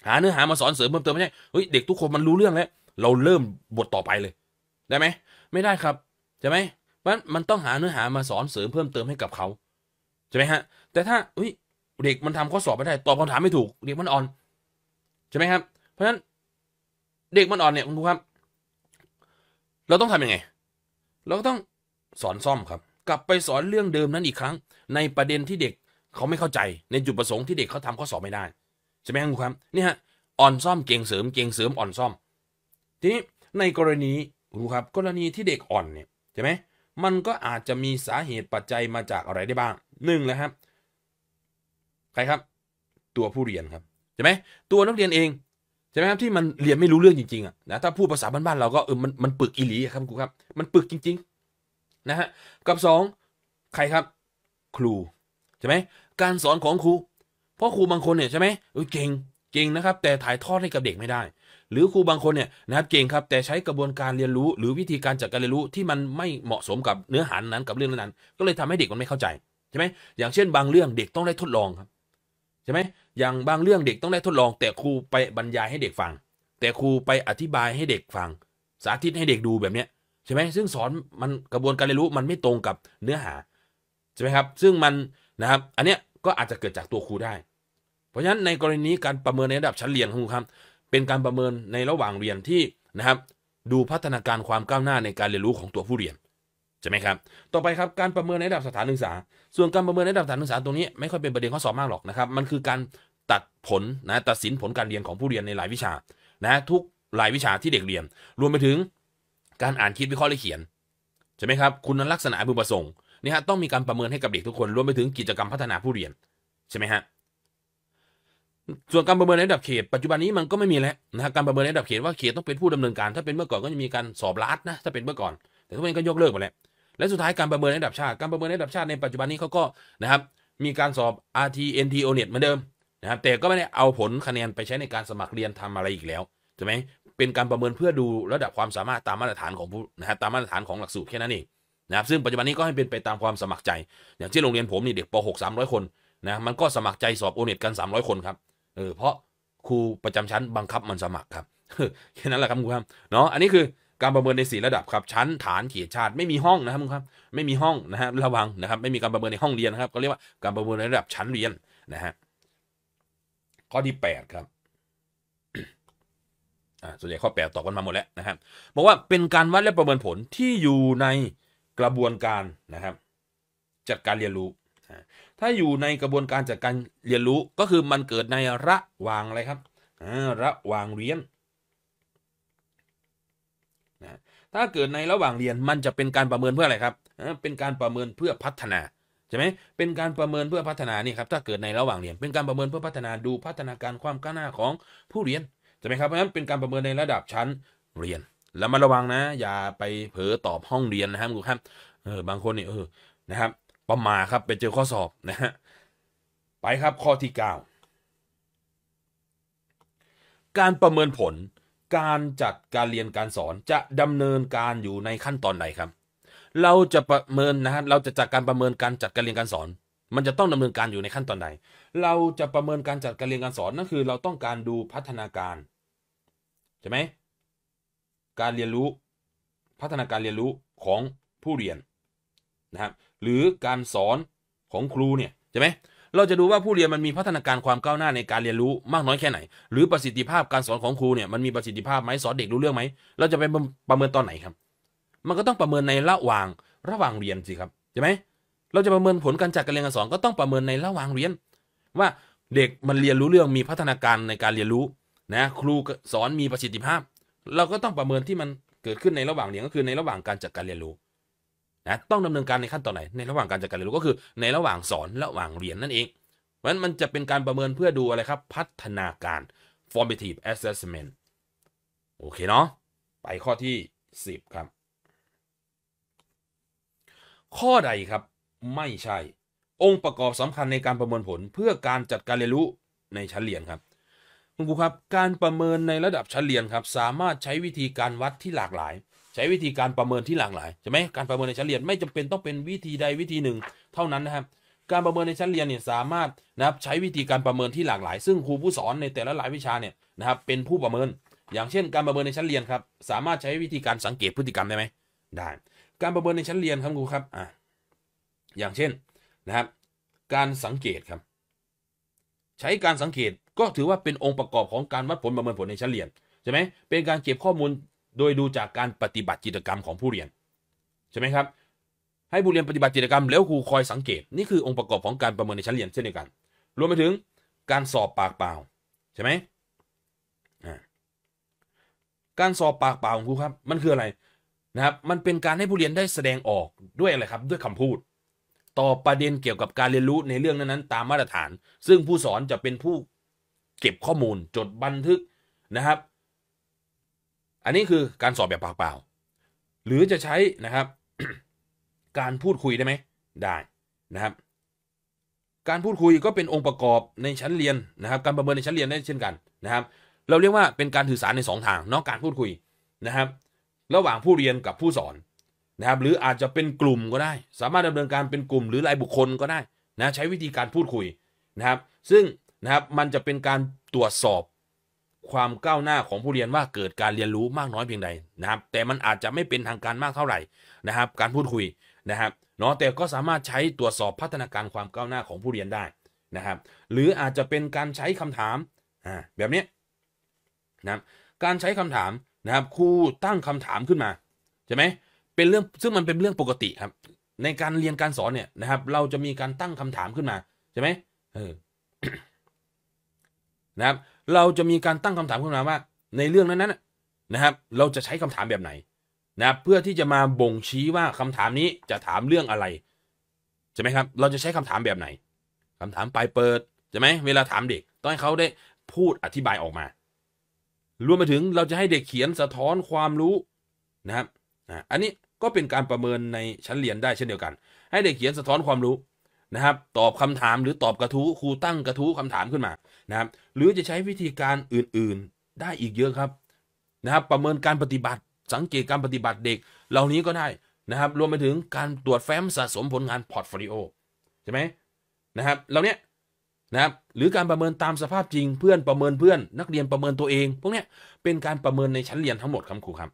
หาเนื้อหามาสอนเสริมเพิ่มเติมไม่ใช่เฮ้ยเด็กทุกคนมันรู้เรื่องแล้วเราเริ่มบทต่อไปเลย ได้ไหมไม่ได้ครับใช่ไหมมันมันต้องหาเนื้อหามาสอนเสริมเพิ่มเติมให้กับเขาใช่ไหมฮะแต่ถ้าอุ้ยเด็กมันทำข้อสอบไม่ได้ ตอบคำถามไม่ถูก เด็กมันอ่อน ใช่ไหมครับ เพราะฉะนั้นเด็กมันอ่อนเนี่ยคุณครูครับเราต้องทํำยังไง เราก็ต้องสอนซ่อมครับ กลับไปสอนเรื่องเดิมนั้นอีกครั้ง ในประเด็นที่เด็กเขาไม่เข้าใจ ในจุดประสงค์ที่เด็กเขาทำข้อสอบไม่ได้ใช่ไหมครับคุณครูครับนี่ฮะอ่อนซ่อมเก่งเสริมเก่งเสริมอ่อนซ่อม ทีนี้ในกรณีครูครับ กรณีที่เด็กอ่อนเนี่ยใช่ไหมมันก็อาจจะมีสาเหตุปัจจัยมาจากอะไรได้บ้างหนึ่งเลยครับ ใครครับ ตัวผู้เรียนครับใช่ไหมตัวนักเรียนเองใช่ไหมครับที่มันเรียนไม่รู้เรื่องจริงๆอ่ะนะถ้าพูดภาษาบ้านๆเราก็เออมันมันปึกอีหลีครับครูครับมันปึกจริงๆนะฮะกับ 2 ใครครับ ครูใช่ไหมการสอนของครู เพราะครูบางคนเนี่ยใช่ไหมเออเก่งเก่งนะครับแต่ถ่ายทอดให้กับเด็กไม่ได้หรือครูบางคนเนี่ยนะครับ เก่งครับแต่ใช้กระบวนการเรียนรู้ หรือวิธีการจัดการเรียนรู้ที่มันไม่เหมาะสมกับเนื้อหานั้นกับเรื่องนั้นก็เลยทำให้เด็กมันไม่เข้าใจ ใช่ไหมอย่างเช่นบางเรื่องเด็กต้องได้ทดลองครับใช่ไหมอย่างบางเรื่องเด็กต้องได้ทดลอง แต่ครูไปบรรยายให้เด็กฟัง แต่ครูไปอธิบายให้เด็กฟัง สาธิตให้เด็กดูแบบเนี้ยใช่ไหมซึ่งสอนมันกระบวนการเรียนรู้มันไม่ตรงกับเนื้อหาใช่ไหมครับ ซึ่งมันนะครับอันเนี้ยก็อาจจะเกิดจากตัวครูได้ เพราะฉะนั้นในกรณีการประเมินในระดับชั้นเรียนของครูครับเป็นการประเมินในระหว่างเรียนที่นะครับดูพัฒนาการความก้าวหน้าในการเรียนรู้ของตัวผู้เรียนใช่ไหมครับต่อไปครับการประเมินในระดับสถานศึกษา ส่วนการประเมินในระดับสถานศึกษาตรงนี้ ไม่ค่อยเป็นประเด็นข้อสอบมากหรอกนะครับมันคือการตัดผลนะตัดสินผลการเรียนของผู้เรียนในหลายวิชานะทุกหลายวิชาที่เด็กเรียน รวมไปถึงการอ่านคิดวิเคราะห์และเขียนใช่ไหมครับคุณลักษณะพึงประสงค์นี่ฮะต้องมีการประเมินให้กับเด็กทุกคนรวมไปถึงกิจกรรมพัฒนาผู้เรียนใช่ไหมฮะส่วนการประเมินในระดับเขตปัจจุบันนี้มันก็ไม่มีแล้วนะการประเมินในระดับเขตว่าเขตต้องเป็นผู้ดำเนินการถ้าเป็นเมื่อก่อนก็จะมีการสอบลัดนะถ้าเป็นเมื่อก่อน แต่ทุกวันก็ยกเลิกไปแล้วและสุดท้ายการประเมินในระดับชาติการประเมินในระดับชาติในปัจจุบันนี้เขาก็นะครับมีการสอบ RT NT ONET เหมือนเดิมนะครับแต่ก็ไม่ได้เอาผลคะแนนไปใช้ในการสมัครเรียนทำอะไรอีกแล้วใช่ไหมเป็นการประเมินเพื่อดูระดับความสามารถตามมาตรฐานของผู้นะครับตามมาตรฐานของหลักสูตรแค่นั้นเองนะครับซึ่งปัจจุบันนี้ก็ให้เป็นไปตามความสมัครใจ อย่างที่โรงเรียนผมนี่เด็กป .6 300คนนะมันก็สมัครใจสอบโอเน็ตกัน 300 คนครับเออเพราะครูประจำชั้นบังคับมันสมัครครับแค่นั้นแหละครับคุณครับเนาะอันนี้คือการประเมินในส่ระดับครับ ชั้นฐานเขียชาติไม่มีห้องนะครับคุณครับไม่มีห้องนะฮะระวังนะครับ ไม่มีการประเมินในห้องเรียนนะครับก็เรียกว่าการประเมินในระดับชั้นเรียนนะฮะข้อที่แปดครับส่วนใหญ่ข้อแปดตอบกันมาหมดแล้วนะครับบอกว่าเป็นการวัดและประเมินผลที่อยู่ในกระบวนการนะครับ จัดการเรียนรู้ถ้าอยู่ในกระบวนการจัดการเรียนรู้ก็คือมันเกิดในระหว่างอะไรครับระหว่างเรียนนะถ้าเกิดในระหว่างเรียนมันจะเป็นการประเมินเพื่ออะไรครับ เป็นการประเมินเพื่อพัฒนาใช่ไหมเป็นการประเมินเพื่อพัฒนานี่ครับ ถ้าเกิดในระหว่างเรียน เป็นการประเมินเพื่อพัฒนาดูพัฒนาการความก้าวหน้าของผู้เรียนใช่ไหมครับเพราะฉะนั้นเป็นการประเมินในระดับชั้นเรียน แล้วมาระวังนะ อย่าไปเผลอตอบห้องเรียนนะครับคุณครับเออบางคนนี่เออนะครับประมาครับไป เจอข้อสอบนะฮะไปครับข้อที่ 9 การประเมินผลการจัดการเรียนการสอนจะดำเนินการอยู่ในขั้นตอนไหนครับ เราจะประเมินนะฮะเราจะจัดการประเมินการจัดการเรียนการสอน มันจะต้องดำเนินการอยู่ในขั้นตอนไหนเราจะประเมินการจัดการเรียนการสอนนั่นคือเราต้องการดูพัฒนาการใช่ไหมการเรียนรู้พัฒนาการเรียนรู้ของผู้เรียนนะครับหรือการสอนของครูเนี่ยใช่ไหมเราจะดูว่าผู้เรียนมันมีพัฒนาการความก้าวหน้าในการเรียนรู้มากน้อยแค่ไหน หรือประสิทธิภาพการสอนของครูเนี่ยมันมีประสิทธิภาพไหมสอนเด็กรู้เรื่องไหมเราจะไปประเมินตอนไหนครับ มันก็ต้องประเมินในระหว่างระหว่างเรียนสิครับใช่ไหมเราจะประเมินผลการจัดการเรียนการสอนก็ต้องประเมินในระหว่างเรียน ว่าเด็กมันเรียนรู้เรื่องมีพัฒนาการในการเรียนรู้นะครูสอนมีประสิทธิภาพ เราก็ต้องประเมินที่มันเกิดขึ้นในระหว่างเรียนก็คือในระหว่างการจัดการเรียนรู้นะต้องดำเนินการในขั้นตอนไหนในระหว่างการจัดการเรียนรู้ก็คือ ในระหว่างสอนระหว่างเรียนนั่นเองเพราะฉะนั้นมันจะเป็นการประเมินเพื่อดูอะไรครับ พัฒนาการ formative assessment โอเคเนาะไปข้อที่ 10ครับข้อใดครับไม่ใช่ องค์ประกอบสำคัญในการประเมินผลเพื่อการจัดการเรียนรู้ในชั้นเรียนครับคุณครูครับการประเมินในระดับชั้นเรียนครับสามารถใช้วิธีการวัดที่หลากหลายใช้วิธีการประเมินที่หลากหลายใช่ไหมการประเมินในชั้นเรียนไม่จำเป็นต้องเป็นวิธีใดวิธีหนึ่งเท่านั้นนะครับ การประเมินในชั้นเรียนเนี่ยสามารถนะครับใช้วิธีการประเมินที่หลากหลาย ซึ่งครูผู้สอนในแต่ละหลายวิชาเนี่ยนะครับเป็นผู้ประเมิน อย่างเช่นการประเมินในชั้นเรียนครับสามารถใช้วิธีการสังเกตพฤติกรรมได้ไหมได้การประเมินในชั้นเรียนครับครูครับอ่าอย่างเช่นนะครับการสังเกตครับ ใช้การสังเกตก็ถือว่าเป็นองค์ประกอบของการวัดผลประเมินผลในชั้นเรียนใช่ไหมเป็นการเก็บข้อมูลโดยดูจากการปฏิบัติกิจกรรมของผู้เรียน ใช่ไหมครับ ให้ผู้เรียนปฏิบัติกิจกรรมแล้วครูคอยสังเกต นี่คือองค์ประกอบของการประเมินในชั้นเรียนเช่นเดียวกัน รวมไปถึงการสอบปากเปล่าใช่ไหมการสอบปากเปล่าของครูครับมันคืออะไรนะครับ มันเป็นการให้ผู้เรียนได้แสดงออกด้วยอะไรครับ ด้วยคำพูดต่อประเด็นเกี่ยวกับการเรียนรู้ในเรื่องนั้นๆ ตามมาตรฐาน ซึ่งผู้สอนจะเป็นผู้เก็บข้อมูลจดบันทึกนะครับอันนี้คือการสอบแบบปากเปล่าหรือจะใช้นะครับการพูดคุยได้ไหมได้นะครับ การพูดคุยก็เป็นองค์ประกอบในชั้นเรียนนะครับการประเมินในชั้นเรียนได้เช่นกันนะครับเราเรียกว่าเป็นการสื่อสารใน 2 ทางนอกการพูดคุยนะครับ ระหว่างผู้เรียนกับผู้สอนนะครับหรืออาจจะเป็นกลุ่มก็ได้ สามารถดำเนินการเป็นกลุ่มหรือรายบุคคลก็ได้นะใช้วิธีการพูดคุยนะครับ ซึ่งนะครับมันจะเป็นการตรวจสอบความก้าวหน้าของผู้เรียนว่าเกิดการเรียนรู้มากน้อยเพียงใดนะครับ แต่มันอาจจะไม่เป็นทางการมากเท่าไหร่นะครับ การพูดคุยนะครับเนาะแต่ก็สามารถใช้ตรวจสอบพัฒนาการความก้าวหน้าของผู้เรียนได้นะครับ หรืออาจจะเป็นการใช้คำถามอ่าแบบนี้นะครับ การใช้คำถามนะครับครูตั้งคำถามขึ้นมา ใช่ไหมเป็นเรื่องซึ่งมันเป็นเรื่องปกติครับ ในการเรียนการสอนเนี่ยนะครับ เราจะมีการตั้งคำถามขึ้นมาใช่ไหมเออนะครับเราจะมีการตั้งคำถามขึ้นมาว่าในเรื่องนั้นๆนะครับ เราจะใช้คำถามแบบไหนนะเพื่อที่จะมาบ่งชี้ว่าคำถามนี้จะถามเรื่องอะไรใช่ไหมครับเราจะใช้คำถามแบบไหนคำถามปลายเปิดใช่ไหมเวลาถามเด็ก ต้องให้เขาได้พูดอธิบายออกมา รวมไปถึงเราจะให้เด็กเขียนสะท้อนความรู้นะครับอันนี้ก็เป็นการประเมินในชั้นเรียนได้เช่นเดียวกัน ให้เด็กเขียนสะท้อนความรู้นะครับ ตอบคำถามหรือตอบกระทู้ครูตั้งกระทู้คำถามขึ้นมานะครับหรือจะใช้วิธีการอื่นๆได้อีกเยอะครับนะครับ ประเมินการปฏิบัติสังเกตการปฏิบัติเด็กเหล่านี้ก็ได้นะครับ รวมไปถึงการตรวจแฟ้มสะสมผลงานพอร์ตโฟลิโอใช่ไหมนะครับ เหล่านี้นะครับหรือการประเมินตามสภาพจริงเพื่อนประเมินเพื่อนนักเรียนประเมินตัวเองพวกนี้เป็นการประเมินในชั้นเรียนทั้งหมดครับครูครับ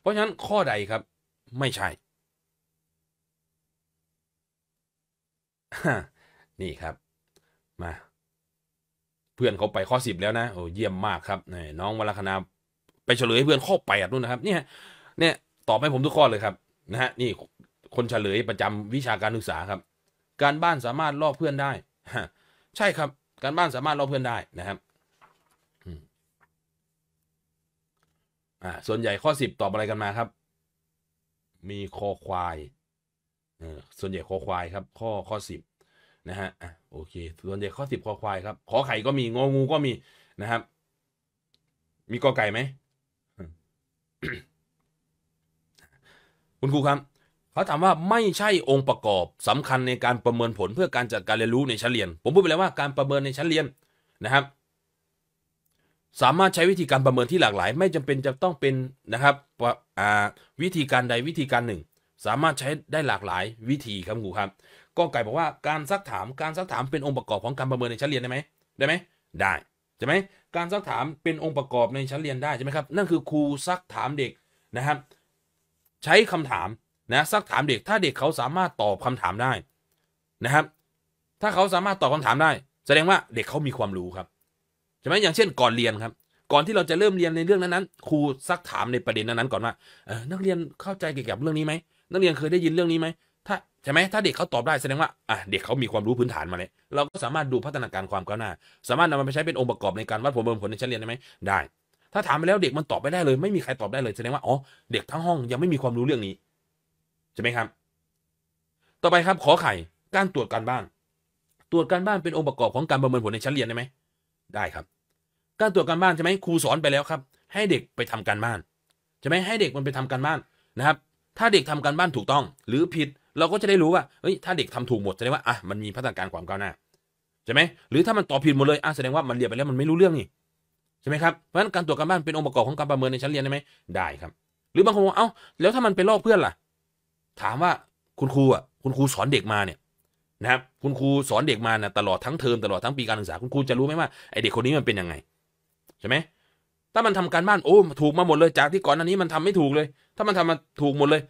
เพราะฉะนั้นข้อใดครับไม่ใช่ นี่ครับมาเพื่อนเขาไปข้อสิบแล้วนะโอ้เยี่ยมมากครับน้องวรคณาไปเฉลยให้เพื่อนข้อแปดนู่นนะครับเนี่ยเนี่ยตอบให้ผมทุกข้อเลยครับ นะฮะนี่คนเฉลยประจำวิชาการศึกษาครับ การบ้านสามารถลอกเพื่อนได้ ใช่ครับ การบ้านสามารถลอกเพื่อนได้นะครับอ่าส่วนใหญ่ข้อสิบตอบอะไรกันมาครับ มีคอควายอส่วนใหญ่คอควายครับ ข้อข้อสิบนะฮะโอเค ส่วนใหญ่ข้อสิบคอควายครับ ขอไข่ก็มี งองูก็มี นะครับ มีกอไก่ไหม คุณครูครับเขาถามว่าไม่ใช่องค์ประกอบสำคัญในการประเมินผลเพื่อการจัดการเรียนรู้ในชั้นเรียน ผมพูดไปแล้วว่าการประเมินในชั้นเรียนนะครับ สามารถใช้วิธีการประเมินที่หลากหลาย ไม่จำเป็นจะต้องเป็นนะครับวิธีการใดวิธีการหนึ่ง สามารถใช้ได้หลากหลายวิธีครับ ครูครับก็ไก่บอกว่าการซักถามการซักถามเป็นองค์ประกอบของการประเมินในชั้นเรียนได้ไหม ได้ไหมได้ใช่ไหมการซักถามเป็นองค์ประกอบในชั้นเรียนได้ใช่ไหมครับนั่นคือครูซักถามเด็กนะครับใช้คำถามนะซักถามเด็ก ถ้าเด็กเขาสามารถตอบคำถามได้นะครับ ถ้าเขาสามารถตอบคำถามได้ แสดงว่าเด็กเขามีความรู้ครับใช่ไหมอย่างเช่นก่อนเรียนครับก่อนที่เราจะเริ่มเรียนในเรื่องนั้นๆครูซักถามในประเด็นนั้นๆก่อนว่านักเรียนเข้าใจเกี่ยวกับเรื่องนี้ไหมนักเรียนเคยได้ยินเรื่องนี้ไหมใช่ไหมถ้าเด็กเขาตอบได้แสดงว่าอ่ะเด็กเขามีความรู้พื้นฐานมาเลยเราก็สามารถดูพัฒนาการความก้าวหน้า สามารถนำมันไปใช้เป็นองค์ประกอบในการวัดผลประเมินผลในชั้นเรียนได้ไหมได้ ถ้าถามไปแล้วเด็กมันตอบไม่ได้เลยไม่มีใครตอบได้เลยแสดงว่าอ๋อเด็กทั้งห้องยังไม่มีความรู้เรื่องนี้ใช่ไหมครับ ต่อไปครับขอไข่การตรวจการบ้าน ตรวจการบ้านเป็นองค์ประกอบของการประเมินผลในชั้นเรียนได้ไหมได้ครับ การตรวจการบ้านใช่ไหมครูสอนไปแล้วครับ ให้เด็กไปทำการบ้านใช่ไหมให้เด็กมันไปทำการบ้านนะครับ ถ้าเด็กทำการบ้านถูกต้อง หรือผิดเราก็จะได้รู้ว่า เฮ้ย ถ้าเด็กทำถูกหมดแสดงว่า อ่ะ มันมีพัฒนาการความก้าวหน้าใช่ไหม หรือถ้ามันตอบผิดหมดเลย อ่ะ แสดงว่ามันเรียนไปแล้วมันไม่รู้เรื่องนี่ใช่ไหมครับ เพราะฉะนั้นการตรวจการบ้านเป็นองค์ประกอบของการประเมินในชั้นเรียนได้ไหมได้ครับ หรือบางคนบอกเอ้า แล้วถ้ามันไปลอกเพื่อนล่ะ ถามว่า คุณครูอ่ะ คุณครูสอนเด็กมาเนี่ยนะครับ คุณครูสอนเด็กมาเนี่ยตลอดทั้งเทอมตลอดทั้งปีการศึกษา คุณครูจะรู้ไหมว่าไอเด็กคนนี้มันเป็นยังไงใช่ไหมถ้ามันทำการบ้านโอ้ถูกมาหมดเลยจากที่ก่อนอันนี้มันทำไม่ถูกเลย ถ้ามันทามาถูกหมดเลย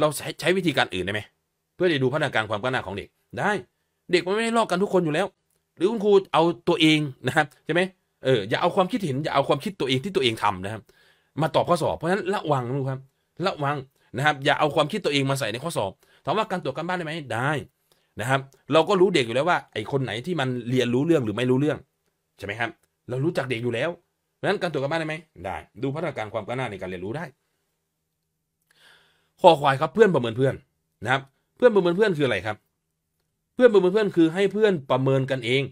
เราใช้ใช้วิธีการอื่นได้ไหมเพื่อจะดูพัฒนาการความก้าวหน้าของเด็กได้ เด็กมันไม่ได้ลอกกันทุกคนอยู่แล้ว หรือคุณครูเอาตัวเองนะครับใช่ไหมเอออย่าเอาความคิดเห็นอย่าเอาความคิดตัวเองที่ตัวเองทำนะครับ มาตอบข้อสอบเพราะฉะนั้นระวังนะครับ ระวังนะครับ อย่าเอาความคิดตัวเองมาใส่ในข้อสอบถามว่าการตรวจการบ้านได้ไหม ได้ นะครับ เราก็รู้เด็กอยู่แล้วว่า ไอ้คนไหนที่มันเรียนรู้เรื่องหรือไม่รู้เรื่อง ใช่ไหมครับ เรารู้จักเด็กอยู่แล้วเพราะฉะนั้นการตรวจการบ้านได้ไหมได้ ดูพัฒนาการความก้าวหน้าในการเรียนรู้ได้ข้อควายครับเพื่อนประเมินเพื่อนนะครับเพื่อนประเมินเพื่อนคืออะไรครับ เพื่อนประเมินเพื่อนคือให้เพื่อนประเมินกันเอง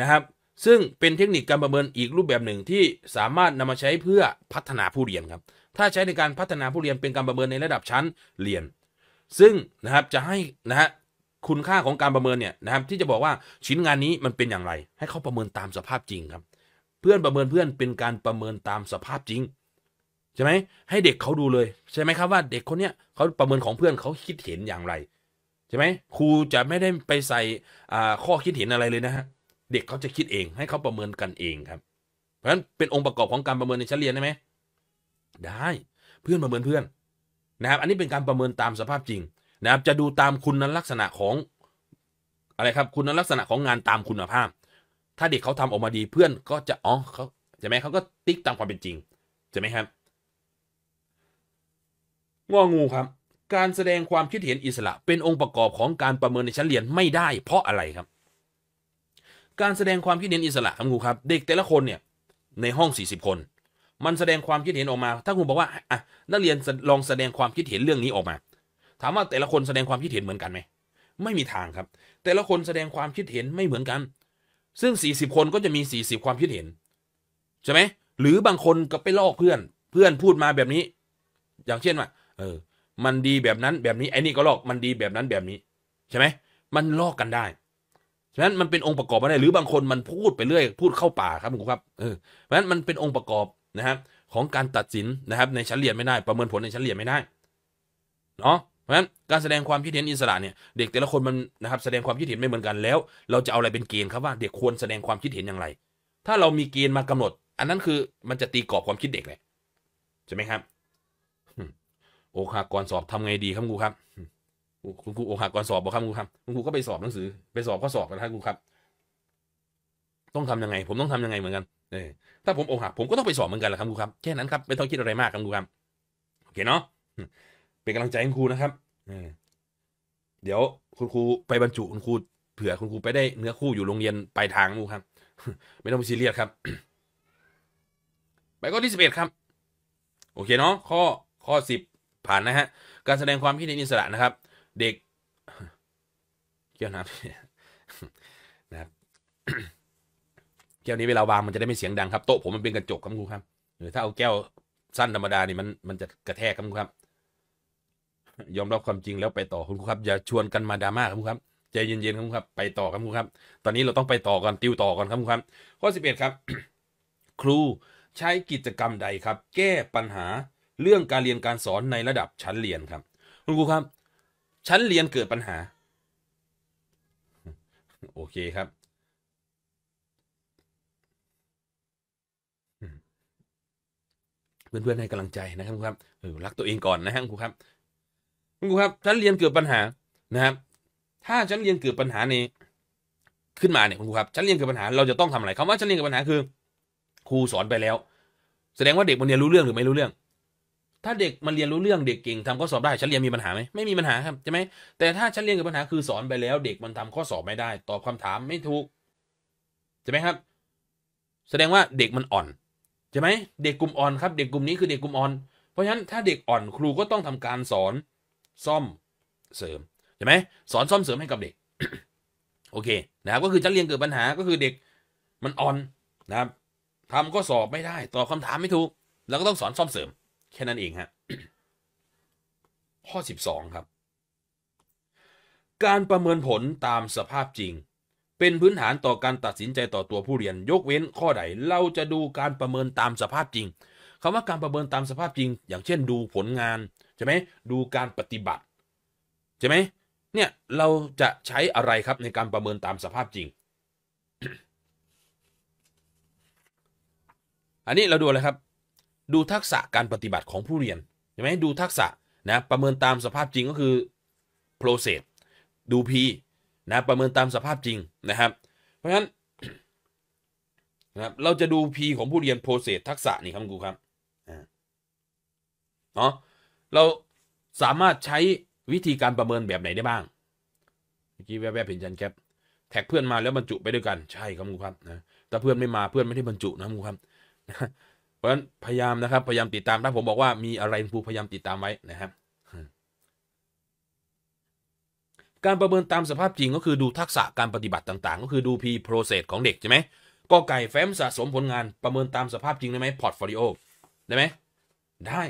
นะครับ ซึ่งเป็นเทคนิคการประเมินอีกรูปแบบหนึ่งที่สามารถนำมาใช้เพื่อพัฒนาผู้เรียนครับ ถ้าใช้ในการพัฒนาผู้เรียนเป็นการประเมินในระดับชั้นเรียน ซึ่งนะครับจะให้นะฮะคุณค่าของการประเมินเนี่ยนะครับที่จะบอกว่าชิ้นงานนี้มันเป็นอย่างไร ให้เขาประเมินตามสภาพจริงครับ เพื่อนประเมินเพื่อนเป็นการประเมินตามสภาพจริงใช่ไหมให้เด็กเขาดูเลยใช่ไหมครับว่าเด็กคนเนี้ยเขาประเมินของเพื่อนเขาคิดเห็นอย่างไรใช่ไหมครูจะไม่ได้ไปใส่ข้อคิดเห็นอะไรเลยนะฮะเด็กเขาจะคิดเองให้เขาประเมินกันเองครับ เพราะฉะนั้นเป็นองค์ประกอบของการประเมินในชั้นเรียนได้ไหมได้เพื่อนประเมินเพื่อนนะครับ อันนี้เป็นการประเมินตามสภาพจริงนะครับ จะดูตามคุณลักษณะของอะไรครับคุณลักษณะของงานตามคุณภาพ ถ้าเด็กเขาทำออกมาดีเพื่อนก็จะอ๋อเขาใช่ไหมเขาก็ติ๊กตามความเป็นจริงใช่ไหมครับงองูครับการแสดงความคิดเห็นอิสระเป็นองค์ประกอบของการประเมินในชั้นเรียนไม่ได้ เพราะอะไรครับ การแสดงความคิดเห็นอิสระครับครูครับ เด็กแต่ละคนเนี่ย ในห้อง40 คนมันแสดงความคิดเห็นออกมา ถ้าครูบอกว่า อ่ะนักเรียนลองแสดงความคิดเห็นเรื่องนี้ออกมา ถามว่าแต่ละคนแสดงความคิดเห็นเหมือนกันไหมไม่มีทางครับ แต่ละคนแสดงความคิดเห็นไม่เหมือนกัน ซึ่ง40คนก็จะมี40ความคิดเห็นใช่ไหมหรือบางคนก็ไปลอกเพื่อน เพื่อนพูดมาแบบนี้ อย่างเช่นว่า เออมันดีแบบนั้นแบบนี้ไอ้นี่ก็ลอกมันดีแบบนั้นแบบนี้ ใช่ไหมมันลอกกันได้ ฉะนั้นมันเป็นองค์ประกอบอะไรหรือบางคนมันพูดไปเรื่อยพูดเข้าป่าครับผมครับเออเพราะฉะนั้นมันเป็นองค์ประกอบนะครับของการตัดสินนะครับ ในชั้นเรียนไม่ได้ ประเมินผลในชั้นเรียนไม่ได้เนาะเพราะฉะนั้นการแสดงความคิดเห็นอิสระเนี่ย เด็กแต่ละคนมันนะครับแสดงความคิดเห็นไม่เหมือนกัน แล้ว เราจะเอาอะไรเป็นเกณฑ์ครับว่าเด็กควรแสดงความคิดเห็นอย่างไร ถ้าเรามีเกณฑ์มากำหนด อันนั้นคือมันจะตีกรอบความคิดเด็กเลยใช่ไหมครับโอหักก่อนสอบทำไงดีครับครูครับ คุณครูโอหักก่อนสอบบอกครับครูครับคุณครูก็ไปสอบหนังสือไปสอบก็สอบนะครับครูครับ ต้องทำยังไง ผมต้องทำยังไง เหมือนกันเออถ้าผมโอหักผมก็ต้องไปสอบเหมือนกันแหละครับครูครับ แค่นั้นครับ ไม่ต้องคิดอะไรมากครับครูครับโอเคเนาะเป็นกำลังใจคุณครูนะครับ เดี๋ยวคุณครูไปบรรจุคุณครูเผื่อคุณครูไปได้เนื้อคู่อยู่โรงเรียนปลายทางครูครับ ไม่ต้องซีเรียสครับ ไปข้อที่สิบเอ็ดครับ โอเคเนาะข้อข้อสิบผ่านนะฮะการแสดงความคิดเห็นอิสระนะครับ เด็กเกี่ยวน้ำนะครับแก้วนี้เวลาวางมันจะได้ไม่เสียงดังครับ โต๊ะผมมันเป็นกระจกครับครูครับ หรือถ้าเอาแก้วสั้นธรรมดานี่มันมันจะกระแทกครับครณครับ ยอมรับความจริงแล้วไปต่อคุณครูครับอย่าชวนกันมาดราม่าครับคุูครับ ใจเย็นๆครับคุูครับไปต่อครับคุูครับตอนนี้เราต้องไปต่อก่อนติวต่อก่อนครับครูครับข้อสิบเอ็ดครับครูใช้กิจกรรมใดครับ แก้ปัญหาเรื่องการเรียนการสอนในระดับชั้นเรียนครับคุณครูครับ ชั้นเรียนเกิดปัญหาโอเคครับเพื่อนๆให้กำลังใจนะครับครับเออรักตัวเองก่อนนะครับครูครับคุณครูครับ ชั้นเรียนเกิดปัญหานะครับ ถ้าชั้นเรียนเกิดปัญหาในขึ้นมาเนี่ยคุณครูครับชั้นเรียนเกิดปัญหาเราจะต้องทำอะไรคำว่าชั้นเรียนเกิดปัญหาคือครูสอนไปแล้ว แสดงว่าเด็กมันเรียนรู้เรื่องหรือไม่รู้เรื่องถ้าเด็กมันเรียนรู้เรื่องเด็กเก่ง ทำข้อสอบได้ชั้นเรียนมีปัญหาไหมไม่มีปัญหาครับใช่ไหมแต่ถ้าชั้นเรียนกับปัญหาคือสอนไปแล้ว เด็กมันทำข้อสอบไม่ได้ตอบคำถามไม่ถูกใช่ไหมครับ แสดงว่าเด็กมันอ่อนใช่ไหมเด็กกลุ่มอ่อนครับ เด็กกลุ่มนี้คือเด็กกลุ่มอ่อน เพราะฉะนั้นถ้าเด็กอ่อนครูก็ต้องทำการสอนซ่อมเสริมใช่ไหมสอนซ่อมเสริมให้กับเด็กโอเคนะครับก็คือชั้นเรียนเกิดปัญหาก็คือเด็กมันอ่อนนะครับทำข้อสอบไม่ได้ตอบคาถามไม่ถูกแล้วก็ต้องสอนซ่อมเสริมแค่นั้นเองฮะข้อ 12 ครับ การประเมินผลตามสภาพจริง เป็นพื้นฐานต่อการตัดสินใจต่อตัวผู้เรียนยกเว้น ข้อใด เราจะดูการประเมินตามสภาพจริง คำว่าการประเมินตามสภาพจริง อย่างเช่นดูผลงานใช่ไหมดูการปฏิบัติใช่ไหมเนี่ยเราจะใช้อะไรครับในการประเมินตามสภาพจริง อันนี้เราดูอะไรครับดูทักษะการปฏิบัติของผู้เรียนใช่ไหมดูทักษะ นะ ประเมินตามสภาพจริงก็คือ process ดู P นะประเมินตามสภาพจริงนะครับ เพราะฉะนั้นนะรเราจะดู P ของผู้เรียน process ทักษะ นี่ครับครูครับเนาะเราสามารถใช้วิธีการประเมินแบบไหนได้บ้างเมื่อกี้แวบๆเห็นจันแคปแท็กเพื่อนมาแล้วบรรจุไปด้วยกันใช่ครับครูครับนะถ้าเพื่อนไม่มาเพื่อนไม่ได้บรรจุนะครูครับเพราะฉะนั้นพยายามนะครับพยายามติดตามถ้าผมบอกว่ามีอะไรผู้พยายามติดตามไว้นะครับ การประเมินตามสภาพจริงก็คือดูทักษะการปฏิบัติต่าง ๆ ก็คือดูพีโปรเซสของเด็กใช่ไหมก็ไก่แฟ้มสะสมผลงานประเมินตามสภาพจริงได้ไหมพอร์ตโฟลิโอได้ไหมได้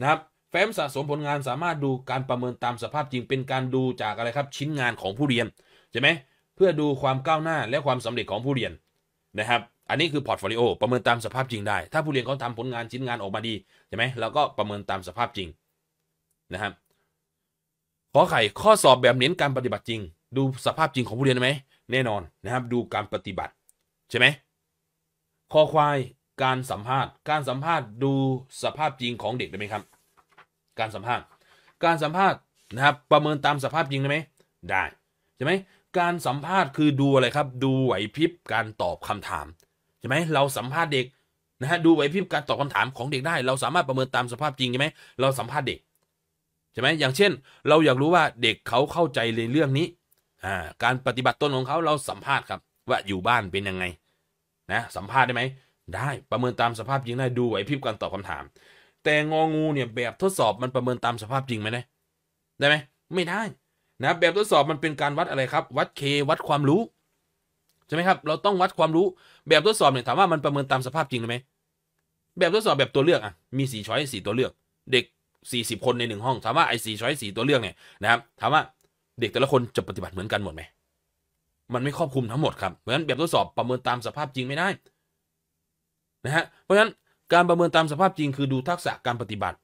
นะครับ แฟ้มสะสมผลงานสามารถดูการประเมินตามสภาพจริงเป็นการดูจากอะไรครับชิ้นงานของผู้เรียนใช่ไหมเพื่อดูความก้าวหน้าและความสำเร็จของผู้เรียนนะครับอันนี้คือพอร์ตโฟลิโอประเมินตามสภาพจริงได้ ถ้าผู้เรียนเขาทำผลงานชิ้นงานออกมาดีใช่ไหมเราก็ประเมินตามสภาพจริงนะครับข้อไข่ข้อสอบแบบเน้นการปฏิบัติจริง ดูสภาพจริงของผู้เรียนไหมแน่นอนนะครับดูการปฏิบัติใช่ไหมข้อควายการสัมภาษณ์การสัมภาษณ์ดูสภาพจริงของเด็กได้ไหมครับ การสัมภาษณ์ การสัมภาษณ์นะครับประเมินตามสภาพจริง ได้ไหมได้ใช่ไหมการสัมภาษณ์คือดูอะไรครับดูไหวพริบการตอบคำถามใช่ไหมเราสัมภาษณ์เด็กนะฮะดูไหวพริบการตอบคำถามของเด็กได้ เราสามารถประเมินตามสภาพจริงใช่ไหมเราสัมภาษณ์เด็กใช่ไหมอย่างเช่นเราอยากรู้ว่าเด็กเขาเข้าใจในเรื่องนี้อ่า การปฏิบัติตนของเขาเราสัมภาษณ์ครับ ว่าอยู่บ้านเป็นยังไงนะสัมภาษณ์ได้ไหมได้ประเมินตามสภาพจริงได้ดูไหวพริบการตอบคาถาม แต่งองูเนี่ยแบบทดสอบมันประเมินตามสภาพจริงไหมได้ไหมไม่ได้นะแบบทดสอบมันเป็นการวัดอะไรครับ วัดเควัดความรู้ช่ไหมครับ เราต้องวัดความรู้ แบบทดสอบเนี่ยถามว่ามันประเมินตามสภาพจริงไหม แบบทดสอบแบบตัวเลือกอ่ะ มีสี่ช้อยสี่ตัวเลือก เด็กสี่สิบคนในหนึ่งห้อง ถามว่าไอ้สี่ช้อยสี่ตัวเลือกเนี่ยนะครับ ถามว่าเด็กแต่ละคนจะปฏิบัติเหมือนกันหมดไหม มันไม่ครอบคลุมทั้งหมดครับ เพราะฉะนั้นแบบทดสอบประเมินตามสภาพจริงไม่ได้นะฮะ เพราะฉะนั้นการประเมินตามสภาพจริง คือดูทักษะการปฏิบัติ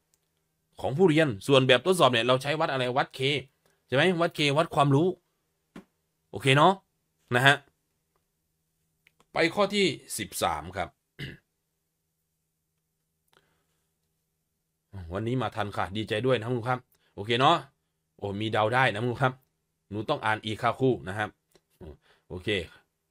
ของผู้เรียน ส่วนแบบทดสอบเนี่ยเราใช้วัดอะไรวัดเคใช่ไหมวัดเควัดความรู้โอเคเนาะนะฮะไปข้อที่ 13 ครับ วันนี้มาทันค่ะ ดีใจด้วยนะคุครับ โอเคเนาะโอ้มีเดาได้นะคุครับ หนูต้องอ่านอีค่าคู่นะครับ โอเค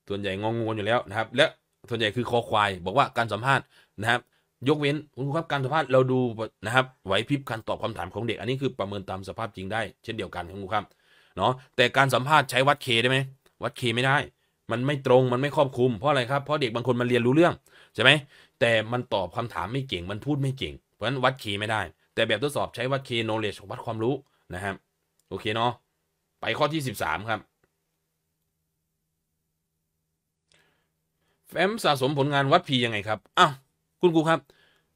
ส่วนใหญ่งงงวนอยู่แล้วนะครับ และส่วนใหญ่คือคอควายบอกว่าการสัมภาษณ์นะครับ ยกเว้นคุณครับการสัมภาษณ์เราดูนะครับไหวพริบการตอบคำถามของเด็ก อันนี้คือประเมินตามสภาพจริงได้เช่นเดียวกันครับคุณครับเนาะแต่การสัมภาษณ์ใช้วัดเคได้ไหมวัดเคไม่ได้มันไม่ตรงมันไม่ครอบคลุมเพราะอะไรครับเพราะเด็กบางคนมันเรียนรู้เรื่องใช่ไหมแต่มันตอบคำถามไม่เก่ง มันพูดไม่เก่งเพราะฉะนั้นวัดเีไม่ได้ แต่แบบทดสอบใช้วัดเค knowledge วัดความรู้นะครับโอเคเนาะไปข้อที่13ครับแฟ้มสะสมผลงานวัดพียังไงครับอ้าวคุณครูครับ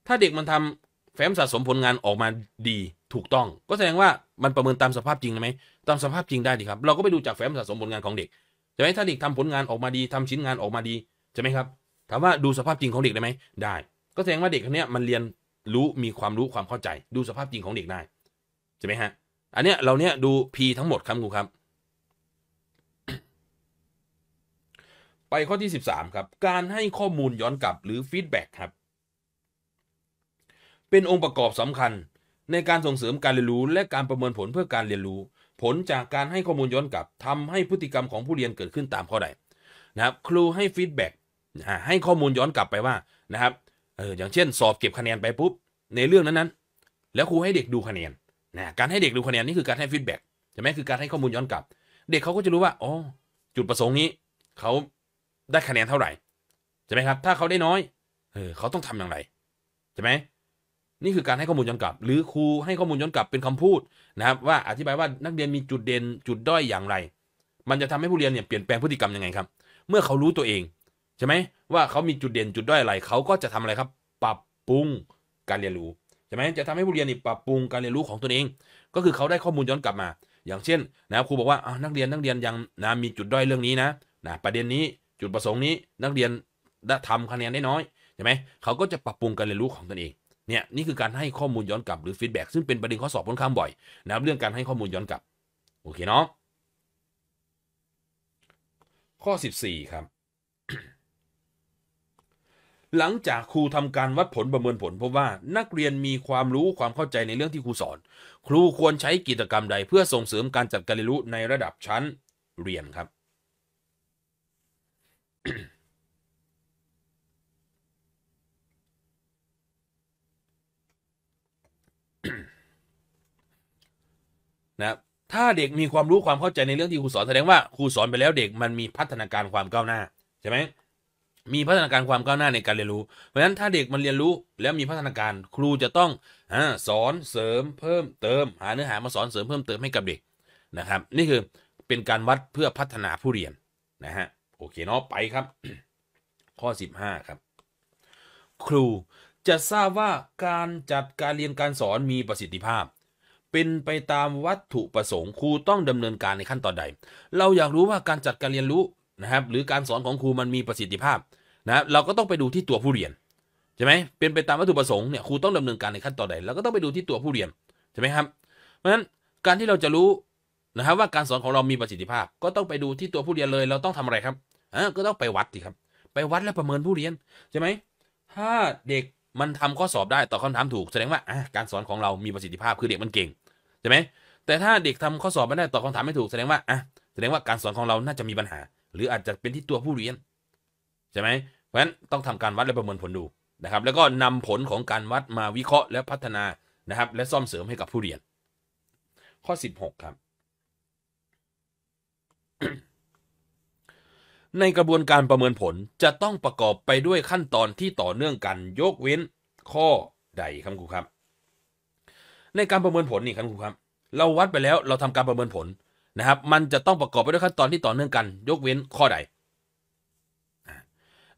ถ้าเด็กมันทำแฟ้มสะสมผลงานออกมาดีถูกต้องก็แสดงว่ามันประเมินตามสภาพจริงไหมตามสภาพจริงได้ดีครับ เราก็ไปดูจากแฟ้มสะสมผลงานของเด็กใช่ไหมถ้าเด็กทำผลงานออกมาดีทำชิ้นงานออกมาดีใช่ไหมครับถามว่าดูสภาพจริงของเด็กได้ไหมได้ ก็แสดงว่าเด็กคนนี้มันเรียนรู้มีความรู้ความเข้าใจ ดูสภาพจริงของเด็กได้ใช่ไหมฮะอันเนี้ยเราเนี้ยดู P ทั้งหมดครับครูครับ ไปข้อที่ 13ครับการให้ข้อมูลย้อนกลับหรือฟีดแบ็กครับ เป็นองค์ประกอบสำคัญ ในการส่งเสริมการเรียนรู้และการประเมินผลเพื่อการเรียนรู้ผลจากการให้ข้อมูลย้อนกลับทำให้พฤติกรรมของผู้เรียนเกิดขึ้นตามข้อใดนะครับ ครูให้ฟีดแบ็กให้ข้อมูลย้อนกลับไปว่านะครับเอออย่างเช่นสอบเก็บคะแนนไปปุ๊บในเรื่องนั้นๆ แล้วครูให้เด็กดูคะแนนนะการให้เด็กดูคะแนนนี่คือการให้ฟีดแบ็กใช่ไหมคือการให้ข้อมูลย้อนกลับ เด็กเขาก็จะรู้ว่าอ๋อจุดประสงค์นี้ เขาได้คะแนนเท่าไหร่ใช่ไหมครับ ถ้าเขาได้น้อยเออเขาต้องทำอย่างไรใช่ไหมนี่คือการให้ข้อมูลย้อนกลับ หรือครูให้ข้อมูลย้อนกลับเป็นคำพูดนะครับว่าอธิบายว่านักเรียนมีจุดเด่นจุดด้อยอย่างไร มันจะทำให้ผู้เรียนเนี่ยเปลี่ยนแปลงพฤติกรรมยังไงครับเมื่อเขารู้ตัวเองใช่ไหมว่าเขามีจุดเด่นจุดด้อยอะไรเขาก็จะทำอะไรครับปรับปรุงการเรียนรู้ใช่ไหมจะทำให้ผู้เรียนนี่ปรับปรุงการเรียนรู้ของตนเอง ก็คือเขาได้ข้อมูลย้อนกลับมา อย่างเช่นนะครูบอกว่านักเรียนนักเรียนยังนะมีจุดด้อยเรื่องนี้นะนะประเด็นนี้จุดประสงค์นี้นักเรียนได้ทำคะแนนได้น้อยใช่ไหมเขาก็จะปรับปรุงการเรียนรู้ของตนเองเนี่ยนี่คือการให้ข้อมูลย้อนกลับหรือฟีดแบ็กซึ่งเป็นประเด็นข้อสอบค่อนข้างบ่อยนะครับเรื่องการให้ข้อมูลย้อนกลับ โอเคเนาะข้อ 14 ครับ หลังจากครูทำการวัดผลประเมินผลพบว่านักเรียนมีความรู้ความเข้าใจในเรื่องที่ครูสอน ครูควรใช้กิจกรรมใดเพื่อส่งเสริมการจัดการเรียนรู้ในระดับชั้นเรียนครับนะถ้าเด็กมีความรู้ความเข้าใจในเรื่องที่ครูสอนแสดงว่าครูสอนไปแล้วเด็กมันมีพัฒนาการความก้าวหน้าใช่ไหมมีพัฒนาการความก้าวหน้าในการเรียนรู้ เพราะฉะนั้นถ้าเด็กมันเรียนรู้แล้วมีพัฒนาการครูจะต้องอสอนเสริมเพิ่มเติม หาเนื้อหามาสอนเสริมเพิ่มเติมให้กับเด็กนะครับนี่คือเป็นการวัดเพื่อพัฒนาผู้เรียนนะฮะโอเคเนาะไปครับ ข้อ 15ครับครูจะทราบว่าการจัดการเรียนการสอนมีประสิทธิภาพเป็นไปตามวัตถุประสงค์ครูต้องดำเนินการในขั้นตอนใด เราอยากรู้ว่าการจัดการเรียนรู้นะครับหรือการสอนของครูมันมีประสิทธิภาพนะรเราก็ต้องไปดูที่ตัวผู้เรียนใช่ไหมเป็นไปตามวัตถุประสงค์เนี่ยครูต้องดำเนินการในขั้นตอนใดเราก็ต้องไปดูที่ตัวผู้เรียนใช่ไหมครับเพราะฉะนั้นการที่เราจะรู้นะครับว่าการสอนของเรามีประสิทธิภาพ ก็ต้องไปดูที่ตัวผู้เรียนเลย เราต้องทำอะไรครับอ่าก็ต้องไปวัดสิครับ ไปวัดและประเมินผู้เรียนใช่ไหมถ้าเด็กมันทำข้อสอบได้ตอบคำถามถูก แสดงว่าการสอนของเรามีประสิทธิภาพคือเด็กมันเก่งใช่ไหมแต่ถ้าเด็กทำข้อสอบไม่ได้ตอบคำถามไม่ถูกแสดงว่าอ่ะแสดงว่าการสอนของเราน่าจะมีปัญหา หรืออาจจะเป็นที่ตัวผู้เรียนใช่ไหมเพราะฉะนั้นต้องทำการวัดและประเมินผลดูนะครับ แล้วก็นำผลของการวัดมาวิเคราะห์และพัฒนานะครับและซ่อมเสริมให้กับผู้เรียน ข้อ 16 ครับ ในกระบวนการประเมินผลจะต้องประกอบไปด้วยขั้นตอนที่ต่อเนื่องกันยกเว้น ข้อใดครับครูครับในการประเมินผลนี่ครับคุณครับ เราวัดไปแล้วเราทำการประเมินผลนะครับ มันจะต้องประกอบไปด้วยขั้นตอนที่ต่อเนื่องกัน ยกเว้นข้อใด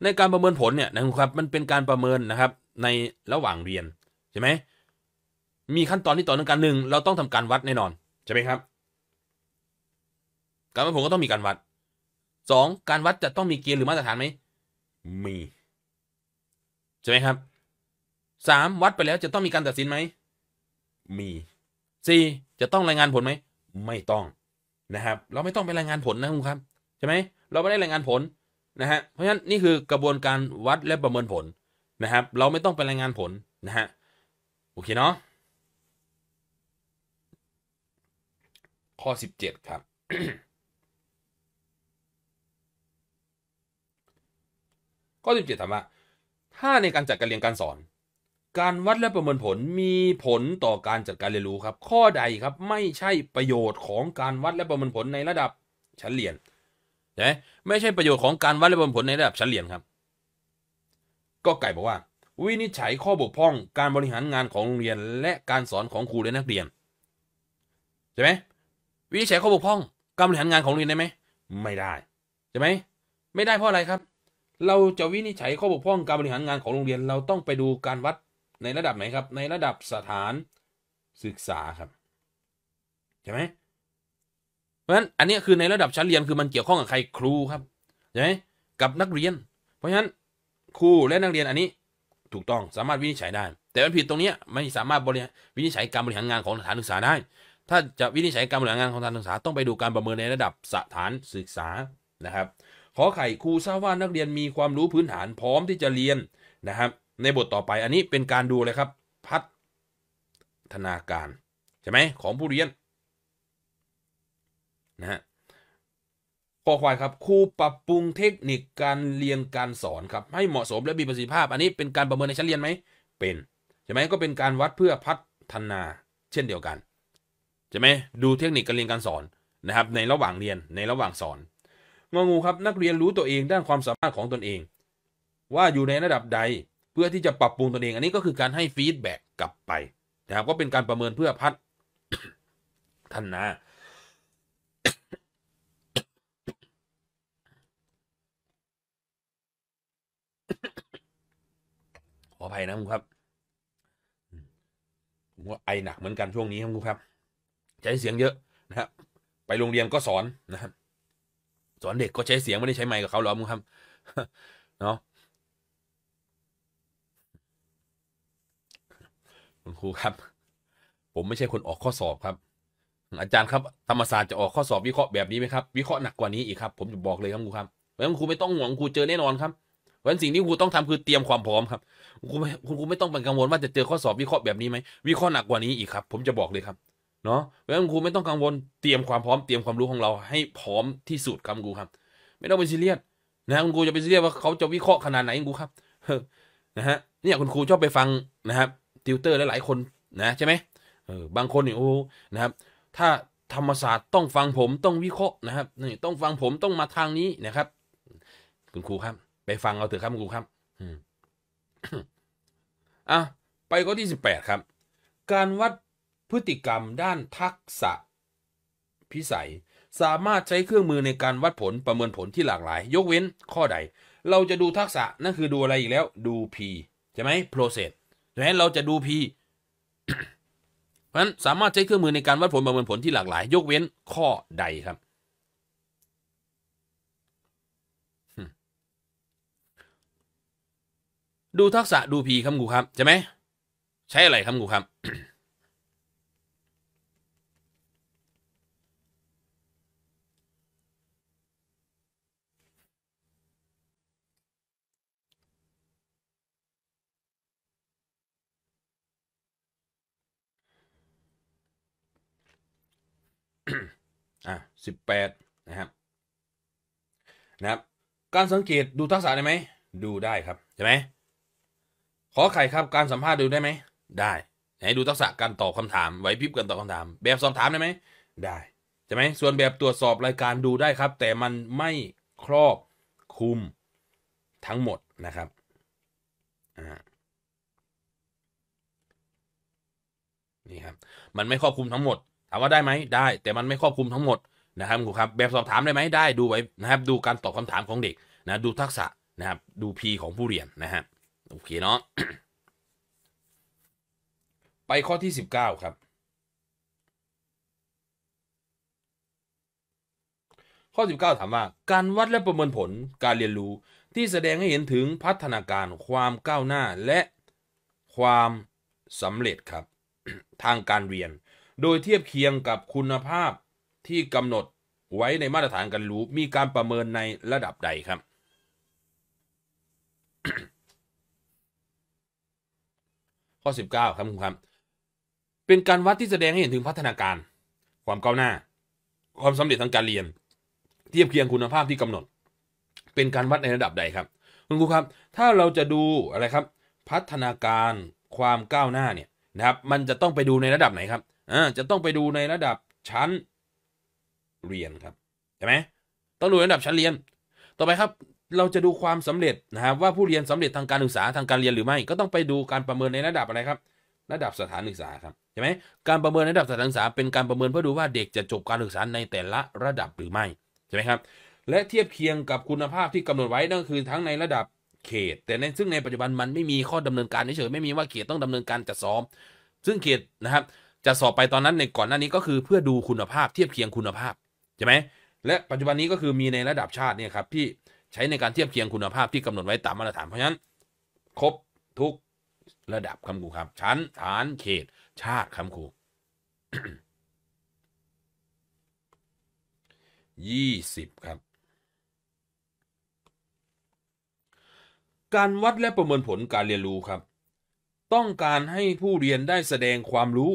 ในการประเมินผลเนี่ยนะครับมันเป็นการประเมินนะครับในระหว่างเรียนใช่ไหมมีขั้นตอนที่ต่อเนื่องกันหนึ่งเราต้องทำการวัดแน่นอนใช่ไหมครับการประเมินผลก็ต้องมีการวัดสองการวัดจะต้องมีเกณฑ์หรือมาตรฐานไหมมีใช่ไหมครับสามวัดไปแล้วจะต้องมีการตัดสินไหมมีสี่จะต้องรายงานผลไหมไม่ต้อง นะครับ เราไม่ต้องไปรายงานผล นะครับใช่ไหมเราไม่ได้รายงานผลนะฮะเพราะฉะนั้นนี่คือกระบวนการวัดและประเมินผล นะครับ เราไม่ต้องไปรายงานผลนะฮะโอเคเนาะข้อสิบเจ็ดครับ ข้อสิบเจ็ดถามว่า ถ้าในการจัดการเรียนการสอนการวัดและประเมินผลมีผลต่อการจัดการเรียนรู้ครับ ข้อใดครับไม่ใช่ประโยชน์ของการวัดและประเมินผลในระดับชั้นเรียนนะไม่ใช่ประโยชน์ของการวัดและประเมินผลในระดับชั้นเรียนครับ ก็ไก่บอกว่า วินิจฉัยข้อบกพร่องการบริหารงานของโรงเรียน และการสอนของครูและนักเรียนใช่ไหมวินิจฉัยข้อบกพร่องการบริหารงานของโรงเรียนได้ไหมไม่ได้ใช่ไหมไม่ได้เพราะอะไรครับ เราจะวินิจฉัยข้อบกพร่องการบริหารงานของโรงเรียนเราต้องไปดูการวัดในระดับไหนครับในระดับสถานศึกษาครับใช่ไหมเพราะฉะนั้นอันนี้คือในระดับชั้นเรียนคือมันเกี่ยวข้องกับใครครูครับใช่ไหมกับนักเรียน เพราะฉะนั้นครูและนักเรียนอันนี้ถูกต้องสามารถวินิจฉัยได้แต่มันผิดตรงนี้ไม่สามารถบริวินิจฉัยการบริหารงานของสถานศึกษาได้ ถ้าจะวินิจฉัยการบริหารงานของสถานศึกษาต้องไปดูการประเมินในระดับสถานศึกษานะครับ ขอไข่ครูทราบว่านักเรียนมีความรู้พื้นฐานพร้อมที่จะเรียนนะครับในบทต่อไปอันนี้เป็นการดูเลยครับ พัฒนาการใช่ไหมของผู้เรียนนะฮะข้อควายครับครูปรับปรุงเทคนิคการเรียนการสอนครับให้เหมาะสมและมีประสิทธิภาพอันนี้เป็นการประเมินในชั้นเรียนไหมเป็นใช่ไหมก็เป็นการวัดเพื่อพัฒนา เช่นเดียวกันใช่ไหมดูเทคนิคการเรียนการสอนนะครับในระหว่างเรียนในระหว่างสอนงองูครับนักเรียนรู้ตัวเองด้านความสามารถของตนเอง ว่าอยู่ในระดับใดเพื่อที่จะปรับปรุงตนเองอันนี้ก็คือการให้ฟีดแบ็กกลับไปนะครับ ก็เป็นการประเมินเพื่อพัฒท่านนะขออภัยนะครับผมาไอหนักเหมือนกันช่วงนี้ครับคุณครับ ใช้เสียงเยอะนะครับ ไปโรงเรียนก็สอนนะครับ สอนเด็กก็ใช้เสียงไม่ได้ใช้ไมค์กับเขาหรอกครับ เนาะคุณครูครับ ผมไม่ใช่คนออกข้อสอบครับ อาจารย์ครับธรรมศาสตร์จะออกข้อสอบวิเคราะห์แบบ นี้ไหมครับ วิเคราะห์หนักกว่านี้อีกครับ ผมจะบอกเลยครับครูครับเพราะฉะนั้นครูไม่ต้องห่วงครูเจอแน่นอนครับเพราะฉะนั้นสิ่งที่ครูต้องทำคือเตรียมความพร้อมครับครูไม่ครูไม่ต้องเป็นกังวลว่าจะเจอข้อสอบวิเคราะห์แบบนี้ไหมวิเคราะห์หนักกว่านี้อีกครับ ผมจะบอกเลยครับ เนาะเพราะฉะนั้นครูไม่ต้องกังวลเตรียมความพร้อมเตรียมความรู้ของเรา ให้พร้อมที่สุดครับครูครับ ไม่ต้องเป็นซีเรียสนะคครูจะเป็นซีเรียสว่าเขาจะวิเคราะห์ขนาดไหนครูครับนะฮะเนี่ยคุณครูชอบไปฟังนะครับติวเตอร์หลายๆคนนะใช่ไหมออบางคนเนี่ยโอ้นะครับ ถ้าธรรมศาสตร์ต้องฟังผม ต้องวิเคราะห์นะครับนี่ต้องฟังผมต้องมาทางนี้นะครับ คุณครูครับไปฟังเอาเถอะครับคุณครูครับอ่ะไปข้อที่สิบแปดครับ การวัดพฤติกรรมด้านทักษะพิสัย สามารถใช้เครื่องมือในการวัดผลประเมินผลที่หลากหลาย ยกเว้นข้อใด เราจะดูทักษะนั่นคือดูอะไรอีกแล้วดู P ใช่ไหม process ดังนั้นเราจะดูีเพราะฉะนั้นสามารถใช้เครื่องมือในการวัดผลประเมินผลที่หลากหลาย ยกเว้นข้อใดครับ ดูทักษะดูพีครับกูครับ ใช่ไหม ใช้อะไรครับกูครับ18นะครับนะครับการสังเกตดูทักษะได้ไหมดูได้ครับใช่ไหมขอไข่ครับการสัมภาษณ์ดูได้ไหมได้ให้ดูทักษะการตอบคำถามไววพิบกันตอบคำถาม แบบสอบถามได้ไหมได้ใช่ไหมส่วนแบบตรวจสอบรายการดูได้ครับแต่มันไม่ครอบคุมทั้งหมดนะครับนี่ครับมันไม่ครอบคุมทั้งหมดถามว่าได้ไหมได้ แต่มันไม่ครอบคุมทั้งหมดนะครับครูครับแบบสอบถามได้ไหมได้ดูไว้นะครับดูการตอบคำถามของเด็กนะดูทักษะนะครับดูพีของผู้เรียนนะฮะโอเคเนาะไปข้อที่สิบเก้าครับ ข้อสิบเก้าถามว่าการวัดและประเมินผลการเรียนรู้ที่แสดงให้เห็นถึงพัฒนาการความก้าวหน้าและความสำเร็จครับ ทางการเรียน โดยเทียบเคียงกับคุณภาพที่กำหนดไว้ในมาตรฐานการรู้มีการประเมินในระดับใดครับ ข้อ 19 ครับคุณครับเป็นการวัดที่แสดงให้เห็นถึงพัฒนาการความก้าวหน้า ความสำเร็จทางการเรียน เทียบเคียงคุณภาพที่กำหนด เป็นการวัดในระดับใดครับคุณครูครับถ้าเราจะดูอะไรครับ พัฒนาการความก้าวหน้าเนี่ยนะครับ มันจะต้องไปดูในระดับไหนครับอ่าจะต้องไปดูในระดับชั้นเรียนครับใช่ไหมต้องดูระดับชั้นเรียน ต่อไปครับ เราจะดูความสำเร็จนะครับว่าผู้เรียนสำเร็จทางการศึกษาทางการเรียนหรือไม่ ก็ต้องไปดูการประเมินในระดับอะไรครับ ระดับสถานศึกษาครับใช่ไหมการประเมินระดับสถานศึกษา เป็นการประเมินเพื่อดูว่าเด็กจะจบการศึกษาในแต่ละระดับหรือไม่ใช่ไหมครับ และเทียบเคียงกับคุณภาพที่กำหนดไว้ นั่นคือทั้งในระดับเขต แต่ในซึ่งในปัจจุบันมันไม่มีข้อดำเนินการเฉยไม่มีว่าเขตต้องดำเนินการจัดสอบ ซึ่งเขตนะครับจะสอบไปตอนนั้นในก่อนหน้านี้ก็คือเพื่อดูคุณภาพ เทียบเคียงคุณภาพใช่ไหมและปัจจุบันนี้ก็คือมีในระดับชาติเนี่ยครับที่ใช้ในการเทียบเคียงคุณภาพที่กำหนดไว้ตามมาตรฐานเพราะฉะนั้นครบทุก ระดับคำครูครับ ชั้นฐานเขต ชาติคำครูยี่สิบครับการวัดและประเมินผลการเรียนรู้ครับ ต้องการให้ผู้เรียนได้แสดงความรู้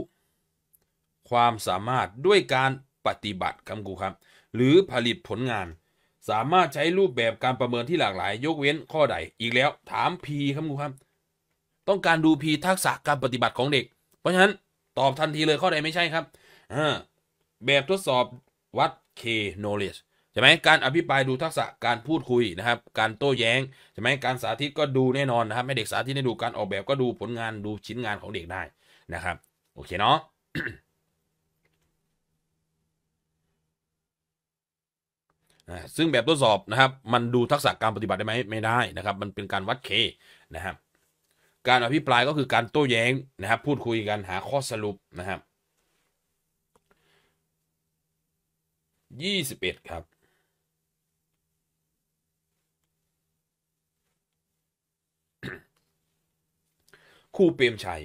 ความสามารถด้วยการปฏิบัติครับครูครับหรือผลิตผลงาน สามารถใช้รูปแบบการประเมินที่หลากหลาย ยกเว้นข้อใดอีกแล้วถาม P ครับครูครับต้องการดู P ทักษะการปฏิบัติของเด็ก เพราะฉะนั้นตอบทันทีเลยข้อใดไม่ใช่ครับาแบบทดสอบ วัด K knowledge ใช่ไหมการอภิปรายดูทักษะการพูดคุยนะครับ การโต้แย้งใช่ไหมการสาธิตก็ดูแน่นอนนะครับ ให้เด็กสาธิตได้ดูการออกแบบก็ดูผลงานดูชิ้นงานของเด็กได้นะครับโอเคเนาะซึ่งแบบทดสอบนะครับมันดูทักษะการปฏิบัติได้ไหมไม่ได้นะครับ มันเป็นการวัดเคนะครับ การอภิปรายก็คือการโต้แย้งนะครับพูดคุยกัน หาข้อสรุปนะครับยี่สิบเอ็ดครับครูเปรมชัย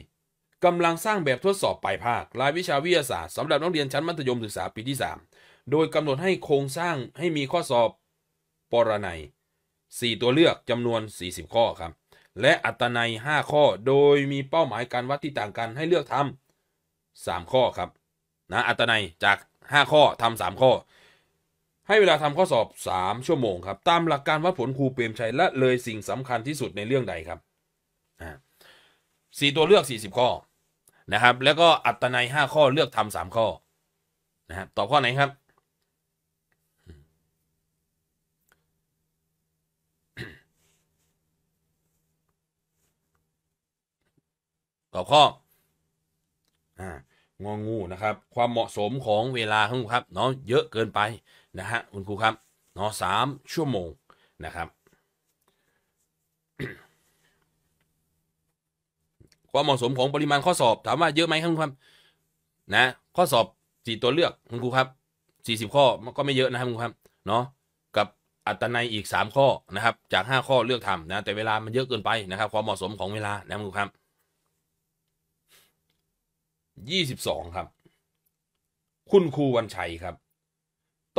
กำลังสร้างแบบทดสอบปลายภาครายวิชาวิทยาศาสตร์สำหรับนักเรียนชั้นมัธยมศึกษาปีที่ 3โดยกำหนดให้โครงสร้างให้มีข้อสอบปรนัย 4 ตัวเลือกจำนวน 40 ข้อครับ และอัตนัย 5 ข้อโดยมีเป้าหมายการวัดที่ต่างกันให้เลือกทำ3ข้อครับนะอัตนัยจาก 5 ข้อทำ3ข้อ ให้เวลาทำข้อสอบ 3 ชั่วโมงครับตามหลักการวัดผลครูเปรมชัยและเลยสิ่งสำคัญที่สุดในเรื่องใดครับสี่ตัวเลือก 40 ข้อนะครับ แล้วก็อัตนัย 5 ข้อเลือกทำสามข้อนะฮะตอบข้อไหนครับตอบข้ออ่างองูนะครับความเหมาะสมของเวลาของครับเนาะเยอะเกินไปนะฮะคุณครูครับเนาะสามชั่วโมงนะครับ ความเหมาะสมของปริมาณข้อสอบถามว่าเยอะไหมครับคุณครับนะข้อสอบสี่ตัวเลือกคุณครูครับสี่สิบข้อก็ไม่เยอะนะครับคุณครับเนาะกับอัตนัยอีกสามข้อนะครับจากห้าข้อเลือกทำนะแต่เวลามันเยอะเกินไปนะครับ ความเหมาะสมของเวลานะครับคุณครับยี่สิบองครับ คุณครูวันชัยครับ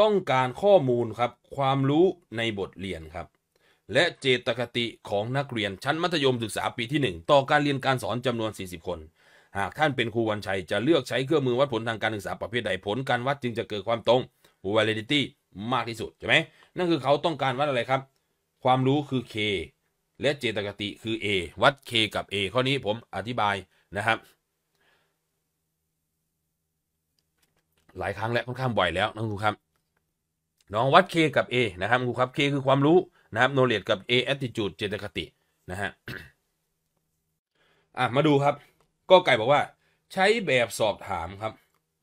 ต้องการข้อมูลครับ ความรู้ในบทเรียนครับ และเจตคติของนักเรียนชั้นมัธยมศึกษาปีที่หนึ่งต่อการเรียนการสอนจำนวน 40 คน หากท่านเป็นครูวันชัยจะเลือกใช้เครื่องมือวัดผลทางการศึกษาประเภทใด ผลการวัดจึงจะเกิดความตรง validity มากที่สุด ใช่ไหม นั่นคือเขาต้องการวัดอะไรครับ ความรู้คือ K และเจตคติคือ A วัด K กับ A ข้อนี้ผมอธิบายนะครับหลายครั้งแล้วค่อนข้างบ่อยแล้วนะครูครับน้องวัด K กับ A นะ ครับครูครับ K คือความรู้นะครับโนเลดกับ A attitude เจตคตินะฮะอ่ะมาดูครับ ก็ไก่บอกว่า ใช้แบบสอบถามครับ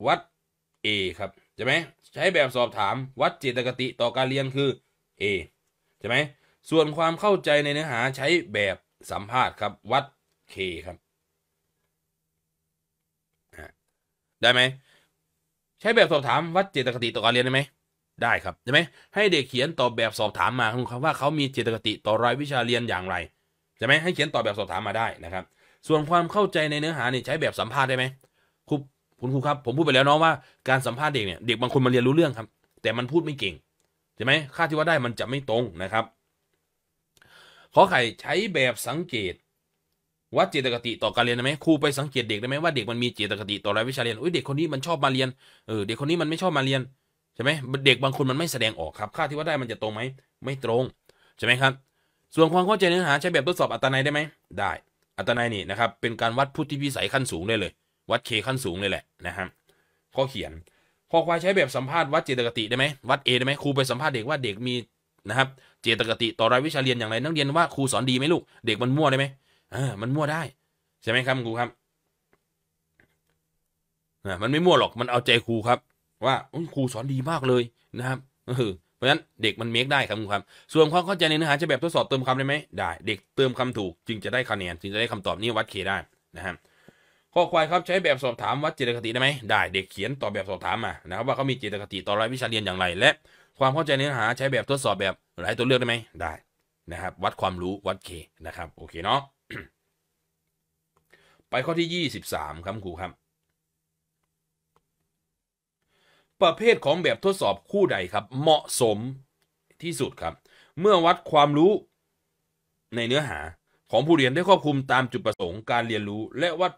วัด A ครับใช่ไหมใช้แบบสอบถามวัดเจตคติ ต่อการเรียน คือ A ใช่ไหมส่วนความเข้าใจในเนื้อหาใช้แบบสัมภาษณ์ครับวัด K ครับได้ไหมใช้แบบสอบถามวัดเจตคติต่อการเรียนได้ไหม ได้ครับใช่ไหมให้เด็กเขียนตอบแบบสอบถามมาของเขาว่าเขามีเจตคติต่อรายวิชาเรียนอย่างไรใช่ไหมให้เขียนตอบแบบสอบถามมาได้นะครับ ส่วนความเข้าใจในเนื้อหาเนี่ยใช้แบบสัมภาษณ์ได้ไหมครูคุณครูครับผมพูดไปแล้วเนาะว่าการสัมภาษณ์เด็กเนี่ยเด็กบางคนมันเรียนรู้เรื่องครับ แต่มันพูดไม่เก่งใช่ไหมค่าที่ว่าได้มันจะไม่ตรงนะครับ ขอไข่ใช้แบบสังเกตวัดเจตคติต่อการเรียนได้ไหมครูไปสังเกตเด็กได้ไหมว่าเด็กมันมีเจตคติต่อรายวิชาเรียนอุ้ยเด็กคนนี้มันชอบมาเรียนเออเด็กคนนี้มันไม่ชอบมาเรียนใช่ไหมเด็กบางคนมันไม่แสดงออกครับค่าที่ว่าได้มันจะตรงไหมไม่ตรงใช่ไหมครับส่วนความเข้าใจเนื้อหาใช้แบบทดสอบอัตนัยได้ไหมได้ อัตนัยนี่นะครับเป็นการวัดพุทธิวิสัยขั้นสูงได้เลย วัดเคขั้นสูงเลยแหละนะครับข้อเขียน ข้อควายใช้แบบสัมภาษณ์วัดเจตคติได้ไหมวัดเอได้ไหมครูไปสัมภาษณ์เด็กว่าเด็กมีนะครับเจตคติต่อรายวิชาเรียนอย่างไรนักเรียนว่าครูสอนดีไหมลูกเด็กมันมั่วได้ไหมเออมันมั่วได้ใช่ไหมครับครูครับนะมันไม่มั่วหรอกมันเอาใจครูครับ ว่าครูสอนดีมากเลยนะครับเพราะฉะนั้นเด็กมันเมคได้ครับครูครับ ส่วนความเข้าใจในเนื้อหาจะแบบทดสอบเติมคำได้ไหมได้ เด็กเติมคำถูกจึงจะได้คะแนนจึงจะได้คำตอบนี้วัดเคได้นะครับ ข้อควายครับใช้แบบสอบถามวัดจิตคติได้ไหมได้ เด็กเขียนตอบแบบสอบถามมานะครับว่าเขามีจิตคติต่อรายวิชาเรียนอย่างไรและความเข้าใจเนื้อหาใช้แบบทดสอบแบบหลายตัวเลือกได้ไหมได้นะครับ วัดความรู้วัดเคนะครับโอเคเนาะไปข้อที่ 23ครับครูครับ ประเภทของแบบทดสอบคู่ใดครับเหมาะสมที่สุดครับ เมื่อวัดความรู้ในเนื้อหาของผู้เรียนได้ครอบคลุมตามจุดประสงค์การเรียนรู้ และวัด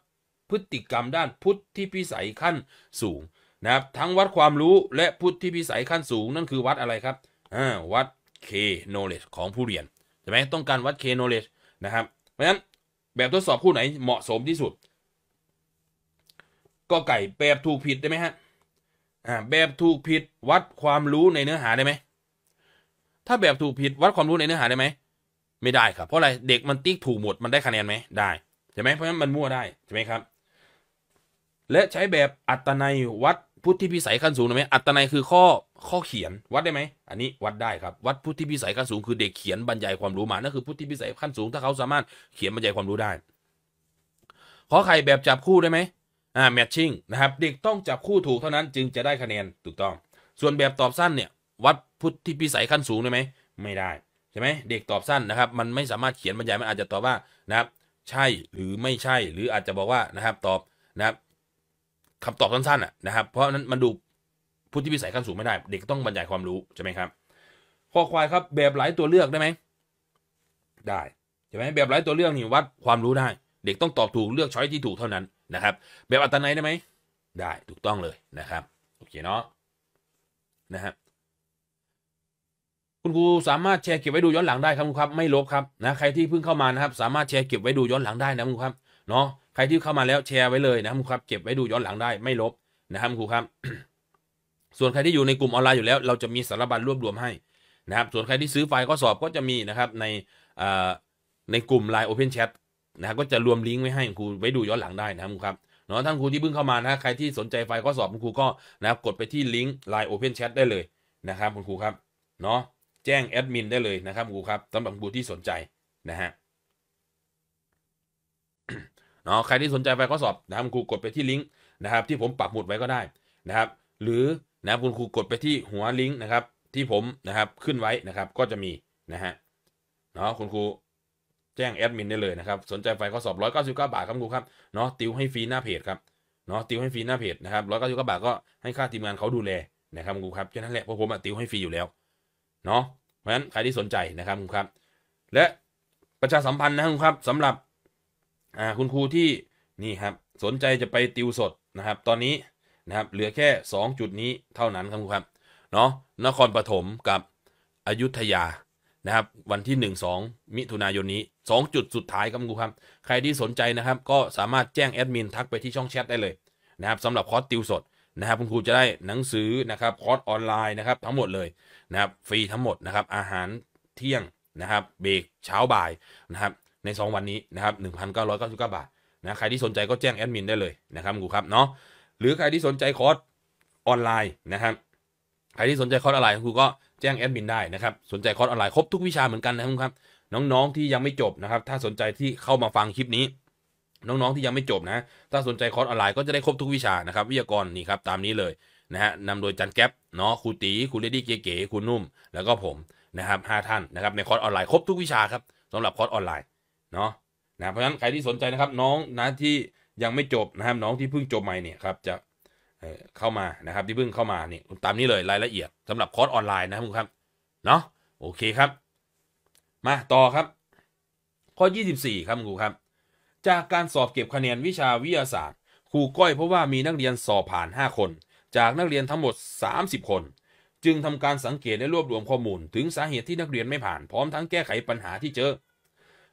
พฤติกรรมด้านพุทธที่พิสัยขั้นสูงนะครับทั้งวัดความรู้และพุทธที่พิสัยขั้นสูงนั่นคือวัดอะไรครับวัด K knowledge ของผู้เรียนใช่ไหมต้องการวัด K knowledge นะครับเพราะฉะนั้นแบบทดสอบคู่ไหนเหมาะสมที่สุด ก็ไก่แบบถูกผิดได้ไหมฮะอ่าแบบถูกผิดวัดความรู้ในเนื้อหาได้ไหมถ้าแบบถูกผิดวัดความรู้ในเนื้อหาได้ไหมไม่ได้ครับเพราะอะไรเด็กมันติ๊กถูกหมดมันได้คะแนนไหมได้ใช่ไหมเพราะฉะนั้นมันมั่วได้ใช่ไหมครับและใช้แบบอัตนัยวัดพุทธิพิสัยขั้นสูงได้ไหมอัตนัยคือข้อข้อเขียน วัดได้ไหม อันนี้วัดได้ครับ วัดพุทธิพิสัยขั้นสูงคือเด็กเขียนบรรยายความรู้ มานั่นคือพุทธิพิสัยขั้นสูงถ้าเขาสามารถเขียนบรรยายความรู้ได้ ขอไข่แบบจับคู่ได้ไหมอ่าแมทชิ่งนะครับ เด็กต้อง จับคู่ถูกเท่านั้นจึงจะได้คะแนนถูกต้อง ส่วนแบบตอบสั้นเนี่ยวัดพุทธิพิสัยขั้นสูงได้ไหมไม่ได้ใช่ไหมเด็กตอบสั้นนะครับ มันไม่สามารถเขียนบรรยายมันอาจจะตอบว่านะครับ ใช่หรือไม่ใช่หรืออาจจะบอกว่านะครับตอบนะครับคำตอบสั้นๆอ่ะนะครับ เพราะนั้นมันดูผู้ที่วิสัยขั้นสูงไม่ได้ เด็กต้องบรรยายความรู้ ใช่ไหมครับ ข้อควาย ครับแบบ หลายตัวเลือกได้ไหมได้ใช่ไหมแบบหลายตัวเลือกนี่วัดความรู้ได้ เด็กต้องตอบถูกเลือก ช้อยที่ถูกเท่านั้นนะครับ แบบอัตนัยได้ไหม ได้ถูกต้องเลยนะครับโอเคเนาะนะครับ คุณครูสามารถแชร์เก็บไว้ดูย้อนหลังได้ครับคุณครับ ไม่ลบครับนะใครที่เพิ่งเข้ามานะครับ สามารถแชร์เก็บไว้ดูย้อนหลังได้นะคุณครับเนาะใครที่เข้ามาแล้วแชร์ไว้เลยนะครับคุณครับเก็บไว้ดูย้อนหลังได้ไม่ลบนะครับคุณครูครับส่วนใครที่อยู่ในกลุ่มออนไลน์อยู่แล้วเราจะมีสารบัญรวบรวมให้นะครับ ส่วนใครที่ซื้อ ไฟล์้อสอบก็จะมีนะครับในในกลุ่ม l i น์ Open Chat นะก็จะรวมลิงก์ไว้ให้ครูไว้ดูย้อนหลังได้นะครับครับเนาะท่านครูที่เพิ่งเข้ามานะใครที่สนใจไฟล์ข้อสอบคุณครูก็นะกดไปที่ลิงก์ l i น์ Open Chat ได้เลยนะครับคุณครูครับเนาะแจ้งแอดมินได้เลยนะครับครูครับสำหรับครูที่สนใจนะฮะเนาะใครที่สนใจไฟล์ข้อสอบนะครับครูกดไปที่ลิงก์นะครับที่ผมปักหมุดไว้ก็ได้นะครับ หรือนะคุณครู กดไปที่หัวลิงก์นะครับ ที่ผมนะครับขึ้นไว้นะครับ ก็จะมีนะฮะเนาะคุณครูแจ้งแอดมินได้เลยนะครับสนใจไฟข้อสอบ 199 บาทครับคุณครับเนาะติวให้ฟรีหน้าเพจครับเนาะติวให้ฟรีหน้าเพจนะครับ 199 บาทก็ให้ค่าทีมงานเขาดูแลนะครับครูครับแค่นั้นแหละเพราะผมติวให้ฟรีอยู่แล้วเนาะเพราะฉะนั้นใครที่สนใจนะครับคุณครับ และประชาสัมพันธ์นะครับครูครับสำหรับ คุณครูที่นี่ครับ สนใจจะไปติวสดนะครับตอนนี้นะครับเหลือแค่ 2 จุดนี้เท่านั้นครับครับ เนาะนครปฐมกับอยุธยานะครับวันที่ 1 2 มิถุนายนนี้ 2 จุดสุดท้ายครับคุณครับ ใครที่สนใจนะครับก็สามารถแจ้งแอดมินทักไปที่ช่องแชทได้เลยนะครับสำหรับคอร์สติวสดนะครับคุณครูจะได้หนังสือนะครับคอร์สออนไลน์นะครับทั้งหมดเลยนะครับฟรีทั้งหมดนะครับอาหารเที่ยงนะครับเบรกเช้าบ่ายนะครับใน 2 วันนี้นะครับ1,999บาทนะใครที่สนใจก็แจ้งแอดมินได้เลยนะครับคุณครูครับเนาะหรือใครที่สนใจคอร์สออนไลน์นะครับ ใครที่สนใจคอร์สออนไลน์ครูก็แจ้งแอดมินได้นะครับ สนใจคอร์สออนไลน์ครบทุกวิชาเหมือนกันนะครับ น้องๆที่ยังไม่จบนะครับ ถ้าสนใจที่เข้ามาฟังคลิปนี้ น้องๆที่ยังไม่จบนะถ้าสนใจคอร์สออนไลน์ก็จะได้ครบทุกวิชา นะครับ วิทยากรนี่ครับตามนี้เลยนะฮะนำโดยจันแก๊ปเนาะครูตีครูเลดี้เก๋ๆครูนุ่ม แล้วก็ผมนะครับห้าท่านนะครับในคอร์สออนไลน์ ครบทุกวิชาครับสำหรับคอร์สออนไลน์เนาะนะเพราะฉะนั้นใครที่สนใจนะครับน้องนะที่ยังไม่จบนะครับน้องที่เพิ่งจบใหม่เนี่ยครับจะเข้ามานะครับที่เพิ่งเข้ามาเนี่ยตามนี้เลยรายละเอียด สำหรับคอร์สออนไลน์นะครับครับเนาะโอเคครับมาต่อครับ ข้อ 24 ครับครูครับ จากการสอบเก็บคะแนนวิชาวิทยาศาสตร์ครูก้อยเพราะว่ามีนักเรียนสอบผ่าน 5 คน จากนักเรียนทั้งหมด 30 คน จึงทำการสังเกตและรวบรวมข้อมูลถึงสาเหตุที่นักเรียนไม่ผ่านพร้อมทั้งแก้ไขปัญหาที่เจอ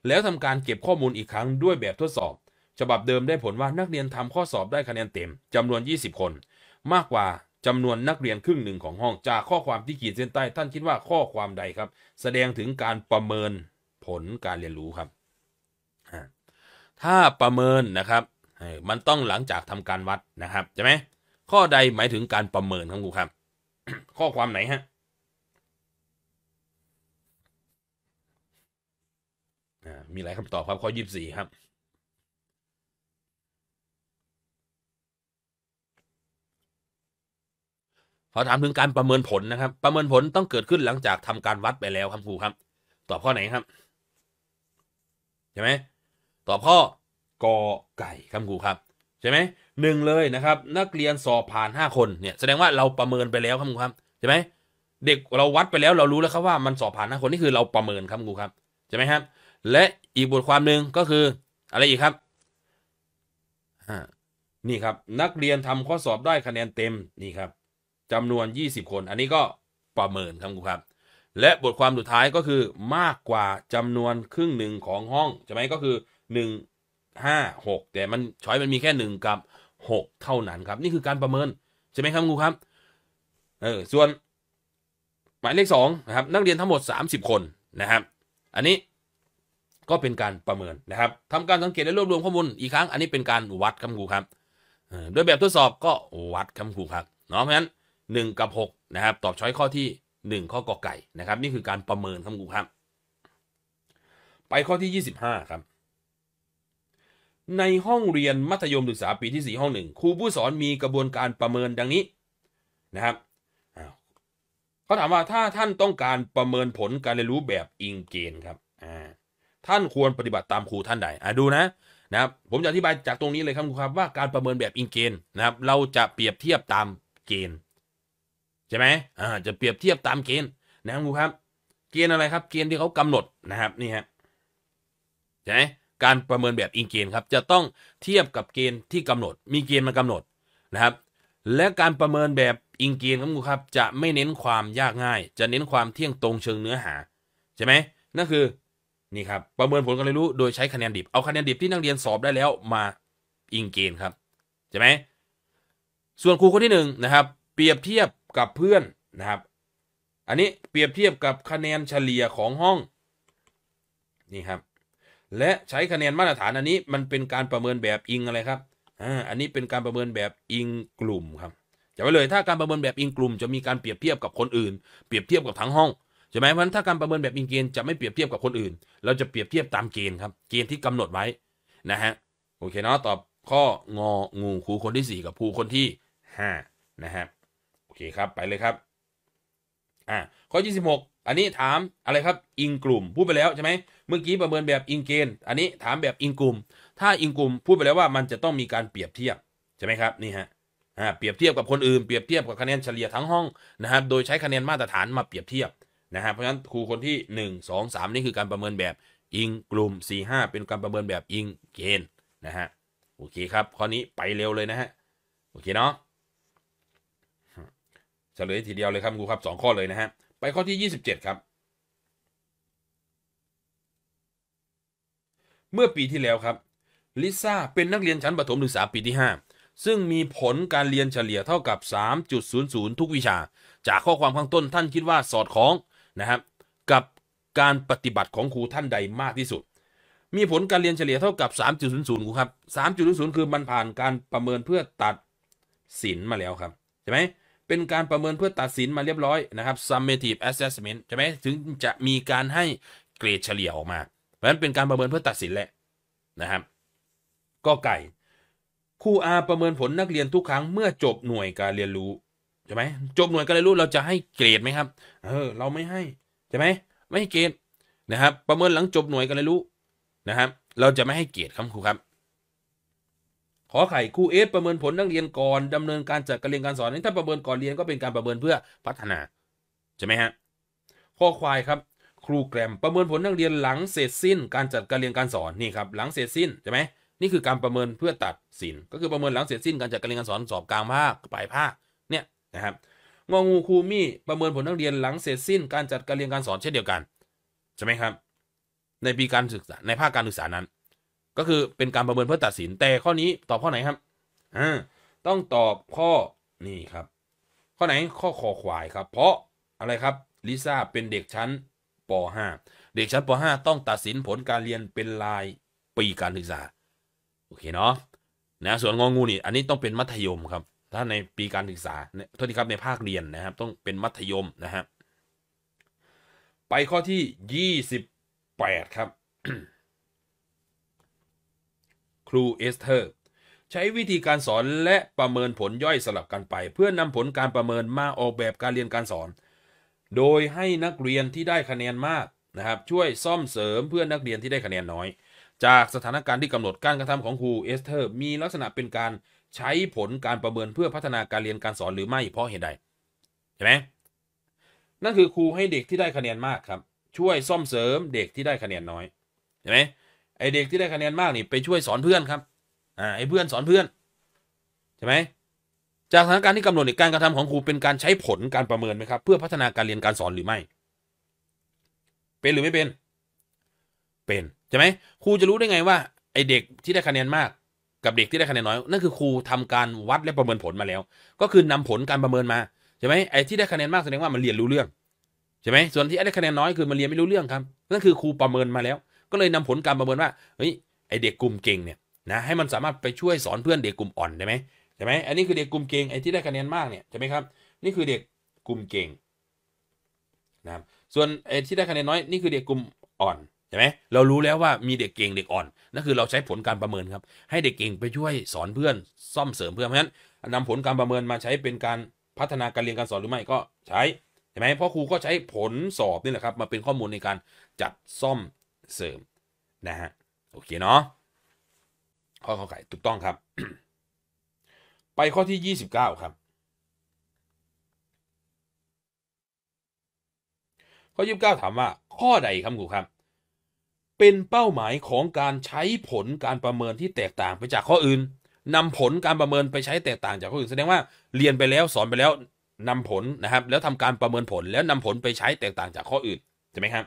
แล้วทำการเก็บข้อมูลอีกครั้งด้วยแบบทดสอบฉบับเดิมได้ผลว่านักเรียนทำข้อสอบได้คะแนนเต็ม จำนวน 20 คน มากกว่าจำนวนนักเรียนครึ่งหนึ่งของห้องจากข้อความที่ขีดเส้นใต้ ท่านคิดว่าข้อความใดครับ แสดงถึงการประเมินผลการเรียนรู้ครับถ้าประเมินนะครับมันต้องหลังจากทำการวัดนะครับใช่ไหมข้อใดหมายถึงการประเมินครับครูครับ ข้อความไหนฮะมีหลายคำตอบครับข้อ24ครับพอถามถึงการประเมินผลนะครับ ประเมินผลต้องเกิดขึ้นหลังจากทำการวัดไปแล้วครับครูครับ ตอบข้อไหนครับ ใช่ไหมตอบข้อกอไก่ครับครูครับ ใช่ไหมหนึ่งเลยนะครับนักเรียนสอบผ่าน 5 คนเนี่ยแสดงว่าเราประเมินไปแล้วครับครูครับใช่ไหมเด็กเราวัดไปแล้วเรารู้แล้วครับว่ามันสอบผ่านห้าคนนี่คือเราประเมินครับครูครับใช่ไหมครับ และอีกบทความหนึ่งก็คือ อะไรอีกครับนี่ครับ นักเรียนทำข้อสอบได้คะแนนเต็มนี่ครับจำนวน 20 คนอันนี้ก็ประเมินครับคุณครับ และบทความสุดท้ายก็คือมากกว่าจำนวนครึ่งหนึ่งของห้องใช่ไหมก็คือ 1 5 6 แต่มันช้อยมันมีแค่ 1 กับ 6 เท่านั้น ครับ นี่คือการประเมินใช่ไหมครับคุณครับเออส่วนหมายเลข 2นะครับ นักเรียนทั้งหมด 30 คนนะครับ อันนี้ก็เป็นการประเมินนะครับทำการสังเกตและรวบรวมข้อมูลอีกครั้งอันนี้เป็นการวัดคำครูครับโดยแบบทดสอบก็วัดคำครูครับเนาะเพราะฉะนั้น1กับ 6 นะครับตอบช้อยข้อที่ 1 ข้อกอไก่นะครับนี่คือการประเมินครับคุณครับ ไปข้อที่ 25 ครับ ในห้องเรียนมัธยมศึกษาปีที่ 4 ห้องหนึ่งครูผู้สอนมีกระบวนการประเมินดังนี้นะครับเขาถามว่าถ้าท่านต้องการประเมินผลการเรียนรู้แบบอิงเกณฑ์ครับท่านควรปฏิบัติตามครูท่านใดอ่ดูนะนะครับผมจะอธิบายจากตรงนี้เลยครับครูครับว่าการประเมินแบบอิงเกณฑ์นะครับเราจะเปรียบเทียบตามเกณฑ์ใช่ไหมอ่า จะเปรียบเทียบตามเกณฑ์ นะครับครูครับ เกณฑ์อะไรครับ เกณฑ์ที่เขากำหนดนะครับ นี่ฮะ ใช่ไหมการประเมินแบบอิงเกณฑ์ครับ จะต้องเทียบกับเกณฑ์ที่กำหนด มีเกณฑ์มากำหนดนะครับ และการประเมินแบบอิงเกณฑ์ครับครูครับ จะไม่เน้นความยากง่าย จะเน้นความเที่ยงตรงเชิงเนื้อหา ใช่ไหมนั่นคือ นี่ครับ ประเมินผลการเรียนรู้โดยใช้คะแนนดิบ เอาคะแนนดิบที่นักเรียนสอบได้แล้วมาอิงเกณฑ์ครับ ใช่ไหมส่วนครูคนที่1นะครับ เปรียบเทียบกับเพื่อนนะครับ อันนี้เปรียบเทียบกับคะแนนเฉลี่ยของห้อง นี่ครับ และใช้คะแนนมาตรฐานอันนี้มันเป็นการประเมินแบบอิงอะไรครับอ่าอันนี้เป็นการประเมินแบบอิงกลุ่มครับจำไว้เลยถ้าการประเมินแบบอิงกลุ่มจะมีการเปรียบเทียบกับคนอื่น เปรียบเทียบกับทั้งห้องใช่ไหมเพราะถ้าการประเมินแบบอิงเกณฑ์จะไม่เปรียบเทียบกับคนอื่น เราจะเปรียบเทียบตามเกณฑ์ครับ เกณฑ์ที่กำหนดไว้นะฮะ โอเคเนาะ ตอบข้ององูคูคนที่ 4 กับผููคนที่ 5 นะครับเคครับไปเลยครับอ่าข้อ 26 อันนี้ถาม อะไรครับ อิง กลุ่ม พูดไปแล้วใช่ไหมเมื่อกี้ประเมินแบบอิงเกณฑ์อันนี้ถามแบบอิงกลุ่ม ถ้าอิงกลุ่มพูดไปแล้วว่า มันจะต้องมีการเปรียบเทียบใช่ไหมครับนี่ฮะอ่าเปรียบเทียบกับ คน อื่นเปรียบเทียบกับคะแนนเฉลี่ยทั้งห้องนะครับโดยใช้คะแนนมาตรฐานมาเปรียบเทียบนะฮะเพราะฉะนั้นครูคนที่1 2 3นี่คือการประเมินแบบอิงกลุ่ม 4 5 เป็นการประเมินแบบอิงเกณฑ์นะฮะโอเคครับข้อนี้ไปเร็วเลยนะฮะโอเคเนาะเฉลยทีเดียวเลยครับครูครับสองข้อเลยนะฮะ ไปข้อที่ยี่สิบเจ็ดครับ เมื่อปีที่แล้วครับ ลิซ่าเป็นนักเรียนชั้นประถมศึกษา ปีที่ห้าซึ่งมีผลการเรียนเฉลี่ยเท่ากับ 3.00 ทุกวิชา จากข้อความข้างต้นท่านคิดว่าสอดคล้องนะครับ กับการปฏิบัติของครูท่านใดมากที่สุด มีผลการเรียนเฉลี่ยเท่ากับ 3.00ครูครับ3.00 คือมันผ่านการประเมินเพื่อตัดสินมาแล้วครับใช่ไหมเป็นการประเมินเพื่อตัดสินมาเรียบร้อยนะครับ summative assessment ใช่ไหมถึงจะมีการให้เกรดเฉลี่ยออกมา เพราะฉะนั้นเป็นการประเมินเพื่อตัดสินแหละนะครับก็ไก่ครูอาประเมินผลนักเรียนทุกครั้งเมื่อจบหน่วยการเรียนรู้ใช่ไหมจบหน่วยการเรียนรู้เราจะให้เกรดไหมครับเออเราไม่ให้ใช่ไหมไม่ให้เกรดนะครับประเมินหลังจบหน่วยการเรียนรู้นะครับ เราจะไม่ให้เกรดครับครูครับขอไข่ครูเอสประเมินผลนักเรียนก่อนดำเนินการจัดการเรียนการสอนนี่ถ้าประเมินก่อนเรียนก็เป็นการประเมินเพื่อพัฒนาใช่ไหมฮะข้อควายครับครูแกรมประเมินผลนักเรียนหลังเสร็จสิ้น การจัดการเรียนการสอนนี่ครับหลังเสร็จสิ้นใช่ไหมนี่คือการประเมินเพื่อตัดสินก็คือประเมินหลังเสร็จสิ้นการจัดการเรียนการสอนสอบกลางภาคปลายภาคเนี่ยนะครับงองูครูมี่ประเมินผลนักเรียนหลังเสร็จสิ้น การจัดการเรียนการสอนเช่นเดียวกันใช่ไหมครับในปีการศึกษาในภาคการศึกษานั้นก็คือเป็นการประเมินเพื่อตัดสินแต่ข้อนี้ตอบข้อไหนครับอ่าต้องตอบข้อนี่ครับข้อไหนข้อคอควายครับ เพราะอะไรครับลิซ่าเป็นเด็กชั้น ป .5 เด็กชั้นป .5 ต้องตัดสินผลการเรียนเป็นรายปีการศึกษาโอเคเนาะนะส่วนงองูนี่อันนี้ต้องเป็นมัธยมครับถ้าในปีการศึกษาโทษทีครับในภาคเรียนนะครับ ต้องเป็นมัธยมนะฮะไปข้อที่ 28 ครับครูเอสเทอร์ใช้วิธีการสอนและประเมินผลย่อยสลับกันไป เพื่อนำผลการประเมินมาออกแบบการเรียนการสอน โดยให้นักเรียนที่ได้คะแนนมากนะครับ ช่วยซ่อมเสริมเพื่อนนักเรียนที่ได้คะแนนน้อย จากสถานการณ์ที่กำหนดการกระทำของครูเอสเทอร์มีลักษณะเป็นการใช้ผลการประเมินเพื่อพัฒนาการเรียนการสอนหรือไม่เพราะเหตุใดใช่ไหมนั่นคือครูให้เด็กที่ได้คะแนนมากครับช่วยซ่อมเสริมเด็กที่ได้คะแนนน้อยใช่ไหมไอเด็กที่ได้คะแนนมากนี่ไปช่วยสอนเพื่อนครับ อ่าไอเพื่อนสอนเพื่อนใช่ไหม จากสถานการณ์ที่กำหนดในการกระทำของครูเป็นการใช้ผลการประเมินไหมครับเพื่อพัฒนาการเรียนการสอนหรือไม่ เป็นหรือไม่เป็น เป็นใช่ไหมครูจะรู้ได้ไงว่าไอเด็กที่ได้คะแนนมาก กับเด็กที่ได้คะแนนน้อยนั่นคือครูทำการวัดและประเมินผลมาแล้ว ก็คือนำผลการประเมินมาใช่ไหมไอที่ได้คะแนนมากแสดงว่ามันเรียนรู้เรื่องใช่ไหมส่วนที่ได้คะแนนน้อยคือมันเรียนไม่รู้เรื่องครับนั่นคือครูประเมินมาแล้วก็เลยนำผลการประเมินว่า เฮ้ยไอเด็กกลุ่มเก่งเนี่ย นะ ให้มันสามารถไปช่วยสอนเพื่อนเด็กกลุ่มอ่อนได้ไหมใช่ไหมอันนี้คือเด็กกลุ่มเก่ง ไอที่ได้คะแนนมากเนี่ยใช่ไหมครับ นี่คือเด็กกลุ่มเก่งนะครับ ส่วนไอที่ได้คะแนนน้อย นี่คือเด็กกลุ่มอ่อนใช่ไหมเรารู้แล้วว่ามีเด็กเก่งเด็กอ่อน นั่นคือเราใช้ผลการประเมินครับ ให้เด็กเก่งไปช่วยสอนเพื่อน ซ่อมเสริมเพื่อนเพราะฉะนั้นนำผลการประเมินมาใช้เป็นการพัฒนาการเรียนการสอนหรือไม่ ก็ใช้ใช่ไหมเพราะครูก็ใช้ผลสอบนี่แหละครับ มาเป็นข้อมูลในการจัดซ่อมเสริมนะฮะโอเคเนาะข้อข้อไข่ถูกต้องครับ ไปข้อที่ 29 ครับ ข้อ 29ถามว่าข้อใดครับครูครับ เป็นเป้าหมายของการใช้ผลการประเมินที่แตกต่างไปจากข้ออื่นนำผลการประเมินไปใช้แตกต่างจากข้ออื่นแสดงว่าเรียนไปแล้วสอนไปแล้วนำผลนะครับแล้วทำการประเมินผลแล้วนำผลไปใช้แตกต่างจากข้ออื่นใช่ไหมครับ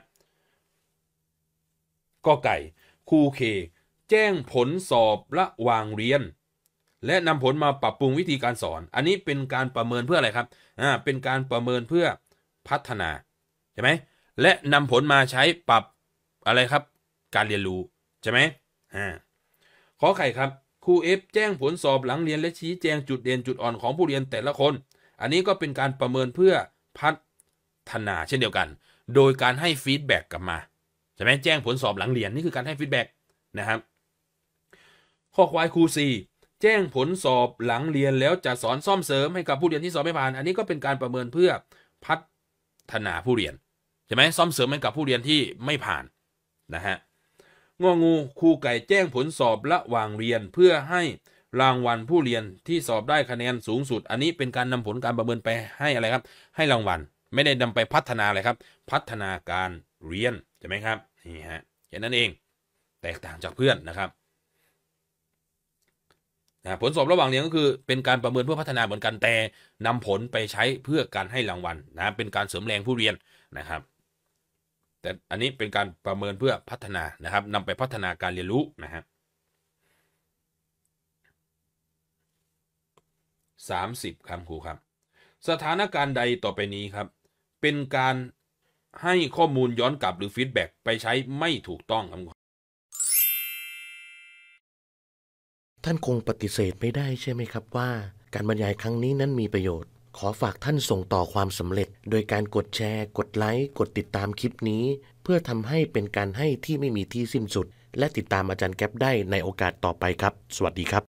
กอไก่คูเคแจ้งผลสอบระหว่างเรียน และนำผลมาปรับปรุงวิธีการสอน อันนี้เป็นการประเมินเพื่ออะไรครับ อ่า เป็นการประเมินเพื่อพัฒนา ใช่ไหมและนำผลมาใช้ปรับอะไรครับ การเรียนรู้ ใช่ไหมอ่าขอไข่ครับครูเอฟแจ้งผลสอบหลังเรียนและชี้แจงจุดเด่นจุดอ่อนของผู้เรียนแต่ละคน อันนี้ก็เป็นการประเมินเพื่อพัฒนา เช่นเดียวกัน โดยการให้ฟีดแบ็กกลับมาใช่ไหมแจ้งผล สอบหลังเรียนนี่คือการให้ฟีดแบ็กนะครับข้อควายครูสีแจ้งผลสอบหลังเรียนแล้วจะสอนซ่อมเสริมให้กับผู้เรียนที่สอบไม่ผ่าน อันนี้ก็เป็นการประเมินเพื่อพัฒนาผู้เรียนใช่ไหมซ่อมเสริมให้กับผู้เรียนที่ไม่ผ่านนะฮะงองูครูไก่แจ้งผลสอบระหว่างเรียนเพื่อให้รางวัลผู้เรียนที่สอบได้คะแนนสูงสุด อันนี้เป็นการนำผลการประเมินไปให้อะไรครับให้รางวัล ไม่ได้นำไปพัฒนาอะไรครับ พัฒนาการเรียนช่ไหมครับนี่ฮะแค่นั้นเองแตกต่างจากเพื่อนนะครับนะผลสอบระหว่างเรียนก็คือเป็นการประเมินเพื่อพัฒนาเหมือนกันแต่นำผลไปใช้เพื่อการให้รางวัลนะเป็นการเสริมแรงผู้เรียนนะครับ แต่อันนี้เป็นการประเมินเพื่อพัฒนานะครับนำไปพัฒนาการเรียนรู้นะฮะสามสิบครับครูครับ สถานการณ์ใดต่อไปนี้ครับ เป็นการให้ข้อมูลย้อนกลับหรือฟีดแบ็กไปใช้ไม่ถูกต้องครับท่านคงปฏิเสธไม่ได้ใช่ไหมครับว่า การบรรยายครั้งนี้นั้นมีประโยชน์ ขอฝากท่านส่งต่อความสำเร็จ โดยการกดแชร์ กดไลค์ กดติดตามคลิปนี้ เพื่อทำให้เป็นการให้ที่ไม่มีที่สิ้นสุด และติดตามอาจารย์แก๊ปได้ในโอกาสต่อไปครับ สวัสดีครับ